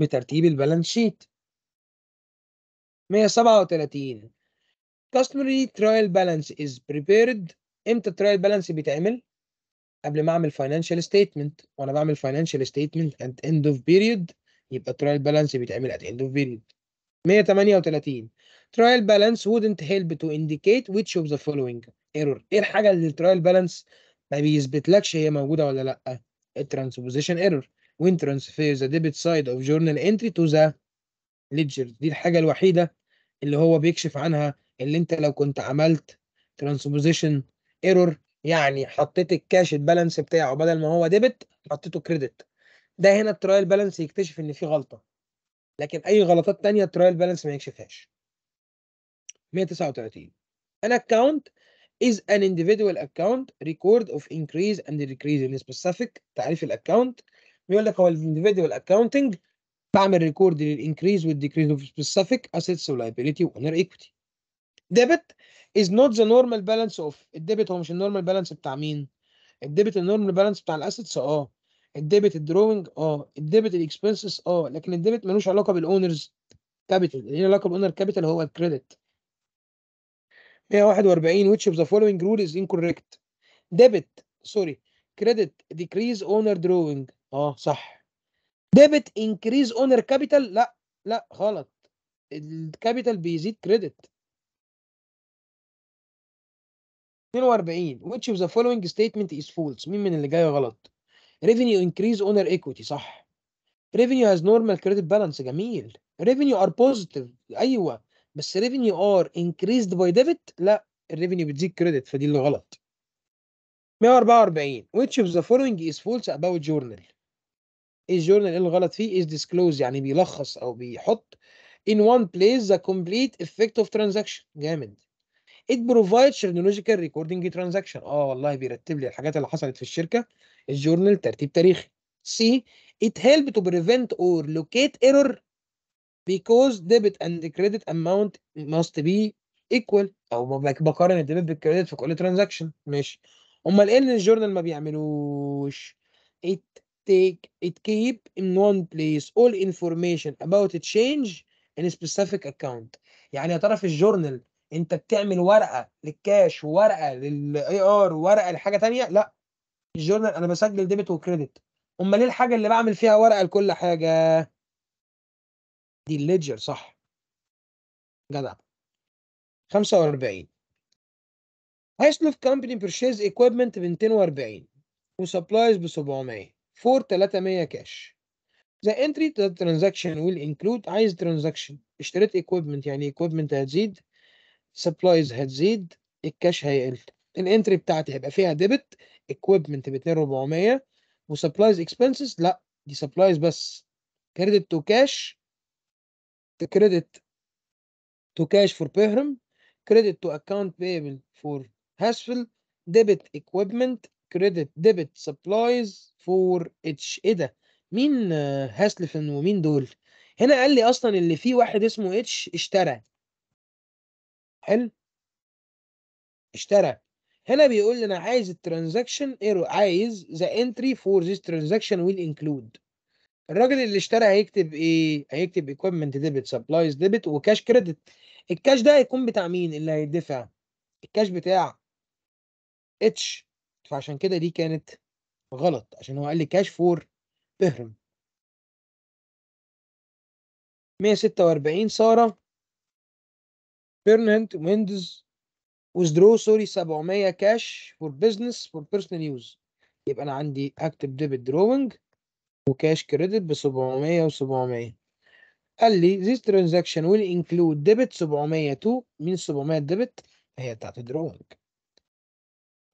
بترتيب البالانس شيت 137 customary trial balance is prepared امتى الترايل بالانس بيتعمل قبل ما اعمل financial statement وانا بعمل financial statement at end of period يبقى الترايل بالانس بيتعمل at end of period 138 trial balance wouldn't help to indicate which of the following error ايه الحاجه اللي الترايل بالانس ما بيثبتلكش هي موجوده ولا لا الترانسبوزيشن ايرور وين ترانسفير ذا ديبت سايد اوف جورنال انتري تو ذا ليدجر دي الحاجه الوحيده اللي هو بيكشف عنها اللي انت لو كنت عملت ترانسبوزيشن ايرور يعني حطيت الكاش البالانس بتاعه بدل ما هو ديبت حطيته كريدت ده هنا الترايل بالانس يكتشف ان في غلطه لكن اي غلطات تانية الترايل بالانس ما يكشفهاش 139 an account is an individual account record of increase and decrease in specific تعريف الاكونت بيقول لك هو الانديفيدوال اكاونتنج بعمل ريكورد للانكريز والديكريز اوف سبيسيفيك اسيتس ولايبيليتي واونر ايكويتي ديبت از نوت ذا نورمال بالانس اوف الديبت هو مش النورمال بالانس بتاع مين الديبت النورمال بالانس بتاع الاسيتس اه الديبت الدروينج اه الديبت الاكسبنسز اه لكن الديبت ملوش علاقه بالاونرز كابيتال ليه علاقه بالاونر كابيتال هو الكريدت 141 which of the following rule is incorrect debit sorry credit decrease owner drawing اه صح debit increase owner capital لا لا غلط الكابيتال بيزيد كريدت 42 which of the following statement is false مين من اللي جاي غلط revenue increase owner equity صح revenue has normal credit balance جميل revenue are positive ايوه بس revenue ار increased باي ديبت لا الريفينيو بتزيد كريدت فدي اللي غلط 144 which of the following is false about journal ايه الجورنال ايه الغلط فيه is disclose يعني بيلخص او بيحط in one place the complete effect of transaction جامد it provides chronological recording transaction اه والله بيرتب لي الحاجات اللي حصلت في الشركه الجورنال ترتيب تاريخي C it help to prevent or locate error because debit and credit amount must be equal او بقارن الديبت بالكريدت في كل ترانزاكشن ماشي امال ايه اللي الجورنال ما بيعملوش it take it keep in one place all information about a change in a specific account يعني يا ترى في الجورنال انت بتعمل ورقه للكاش وورقه للاي ار وورقه لحاجه تانية لا الجورنال انا بسجل ديبت وكريدت امال ايه الحاجه اللي بعمل فيها ورقه لكل حاجه دي الليجر صح جدع 45 هيسلف كامباني بيرشيز ايكويبمنت ب 240 وسبلايز ب 700 فور 300 كاش ذا انتري تو ترانزاكشن ويل انكلود عايز ترانزاكشن اشتريت ايكويبمنت يعني ايكويبمنت هتزيد سبلايز هتزيد الكاش هيقل الانتري بتاعتي هيبقى فيها ديبت ايكويبمنت ب 2400 وسبلايز اكسبنسز لا دي سبلايز بس كريدت تو كاش the credit to cash for Behram, credit to account payable for Hassel, debit equipment, credit debit supplies for H. ايه ده؟ مين هاسلفن آه، ومين دول؟ هنا قال لي اصلا اللي فيه واحد اسمه اتش اشترى حلو؟ اشترى هنا بيقول لي انا عايز الترانزاكشن ايرو عايز ذا انتري فور ذيس ترانزاكشن ويل انكلود الراجل اللي اشترى هيكتب ايه هيكتب ايكويبمنت ديبت سبلايز ديبت وكاش كريدت الكاش ده هيكون بتاع مين اللي هيدفع الكاش بتاع اتش فعشان كده دي كانت غلط عشان هو قال لي كاش فور بهرم 146 سارة بيرننت ويندوز وزدرو سوري 700 كاش فور بزنس فور بيرسونال يوز يبقى انا عندي اكتب ديبت دروينج وكاش كريدت ب 700 و700 قال لي this transaction will include debit 700 to مين 700 debit هي بتاعت drawing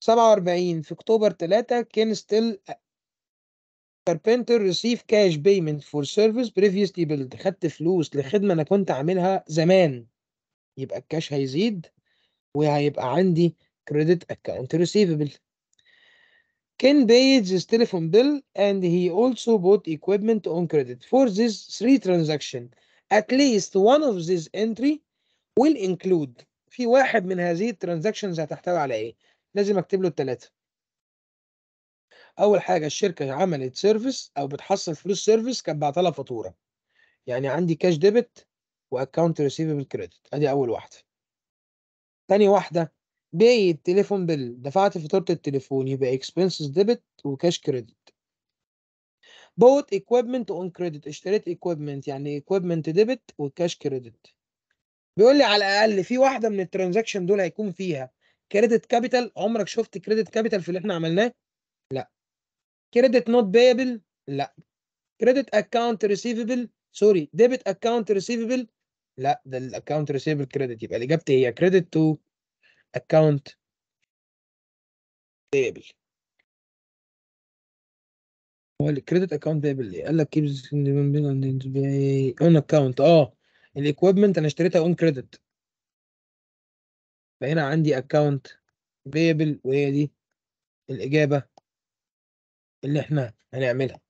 47 في اكتوبر 3 كان still Carpenter receive cash payment for service previously billed خدت فلوس لخدمة أنا كنت عاملها زمان يبقى الكاش هيزيد وهيبقى عندي credit account receivable Ken paid his telephone bill and he also bought equipment on credit. For these three transactions, at least one of these entry will include في واحد من هذه الترانزاكشنز هتحتوي على ايه؟ لازم اكتب له الثلاثة. أول حاجة الشركة عملت سيرفيس أو بتحصل فلوس سيرفيس كانت بعت لها فاتورة. يعني عندي كاش ديبت وأكونت ريسيفبل كريدت، أدي أول واحدة. تاني واحدة باقي التليفون بيل دفعت فاتورة التليفون يبقى اكسبنسز ديبت وكاش كريدت بوت اكويبمنت اون كريدت اشتريت اكويبمنت يعني اكويبمنت ديبت وكاش كريدت بيقول لي على الاقل في واحده من الترانزاكشن دول هيكون فيها كريدت كابيتال عمرك شفت كريدت كابيتال في اللي احنا عملناه لا كريدت نوت بايبل لا كريدت اكونت ريسيفبل سوري ديبت اكونت ريسيفبل لا ده الاكونت ريسيفبل كريدت يبقى الاجابه هي كريدت تو اكونت ديبل هو الكريدت اكونت ديبل ايه قال لك كيبز اون اكونت اه الاكويبمنت انا اشتريتها اون كريدت فهنا عندي اكونت بيبل وهي دي الاجابه اللي احنا هنعملها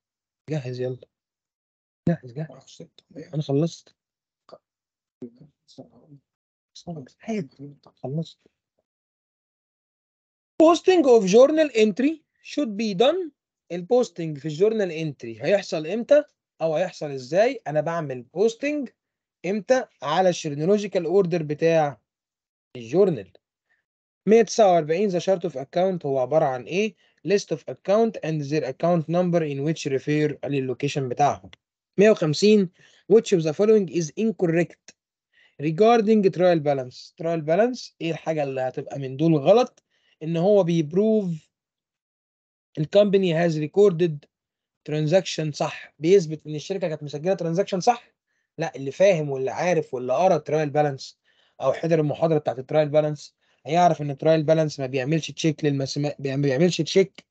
جهز يلا جهز جهز انا خلصت خلصت posting of journal entry should be done البوستنج في الجورنال انتري هيحصل امتى او هيحصل ازاي انا بعمل بوستنج امتى على الشرنولوجيكال اوردر بتاع الجورنال 149 ذا شارت اوف اكونت هو عباره عن ايه list of اكونت and their account number in which refer للوكيشن بتاعهم 150 which of the following is incorrect regarding trial balance trial balance ايه الحاجه اللي هتبقى من دول غلط ان هو بيبروف الكومباني هاز ريكوردد ترانزاكشن صح بيثبت ان الشركه كانت مسجله ترانزاكشن صح لا اللي فاهم واللي عارف واللي قرا ترايل بالانس او حضر المحاضره بتاعت الترايل بالانس هيعرف ان الترايل بالانس ما بيعملش تشيك للمس ما بيعملش تشيك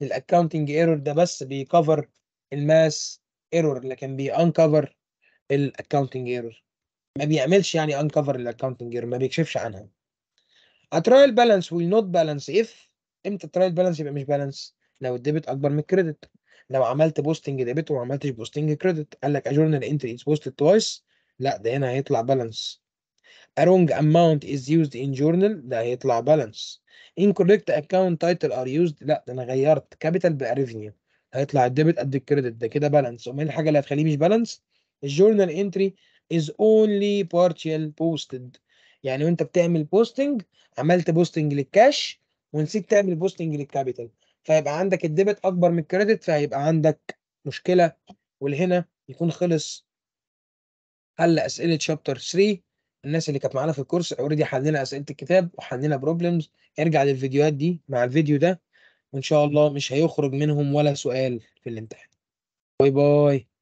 للاكونتنج ايرور ده بس بيكفر الماس ايرور لكن بيانكفر الاكونتنج ايرور ما بيعملش يعني انكفر الاكونتنج ايرور ما بيكشفش عنها A trial balance will not balance if امتى الترايل بالانس يبقى مش بالانس لو الديبت اكبر من الكريدت لو عملت بوستنج ديبت وما عملتش بوستنج كريدت قال لك اجورنال انتري از بوستد توايس لا ده هنا هيطلع بالانس A wrong amount is used in journal ده هيطلع بالانس incorrect account title are used لا ده انا غيرت كابيتال بقى ريفينيو هيطلع الديبت قد الكريدت ده كده بالانس إيه ومن الحاجه اللي هتخليه مش بالانس الجورنال انتري is only partial posted يعني وانت بتعمل بوستنج عملت بوستنج للكاش ونسيت تعمل بوستنج للكابيتال فيبقى عندك الديبت اكبر من الكريدت فهيبقى عندك مشكله والهنا يكون خلص حل اسئله شابتر 3 الناس اللي كانت معانا في الكورس اوريدي حلينا اسئله الكتاب وحلينا بروبلمز ارجع للفيديوهات دي مع الفيديو ده وان شاء الله مش هيخرج منهم ولا سؤال في الامتحان باي باي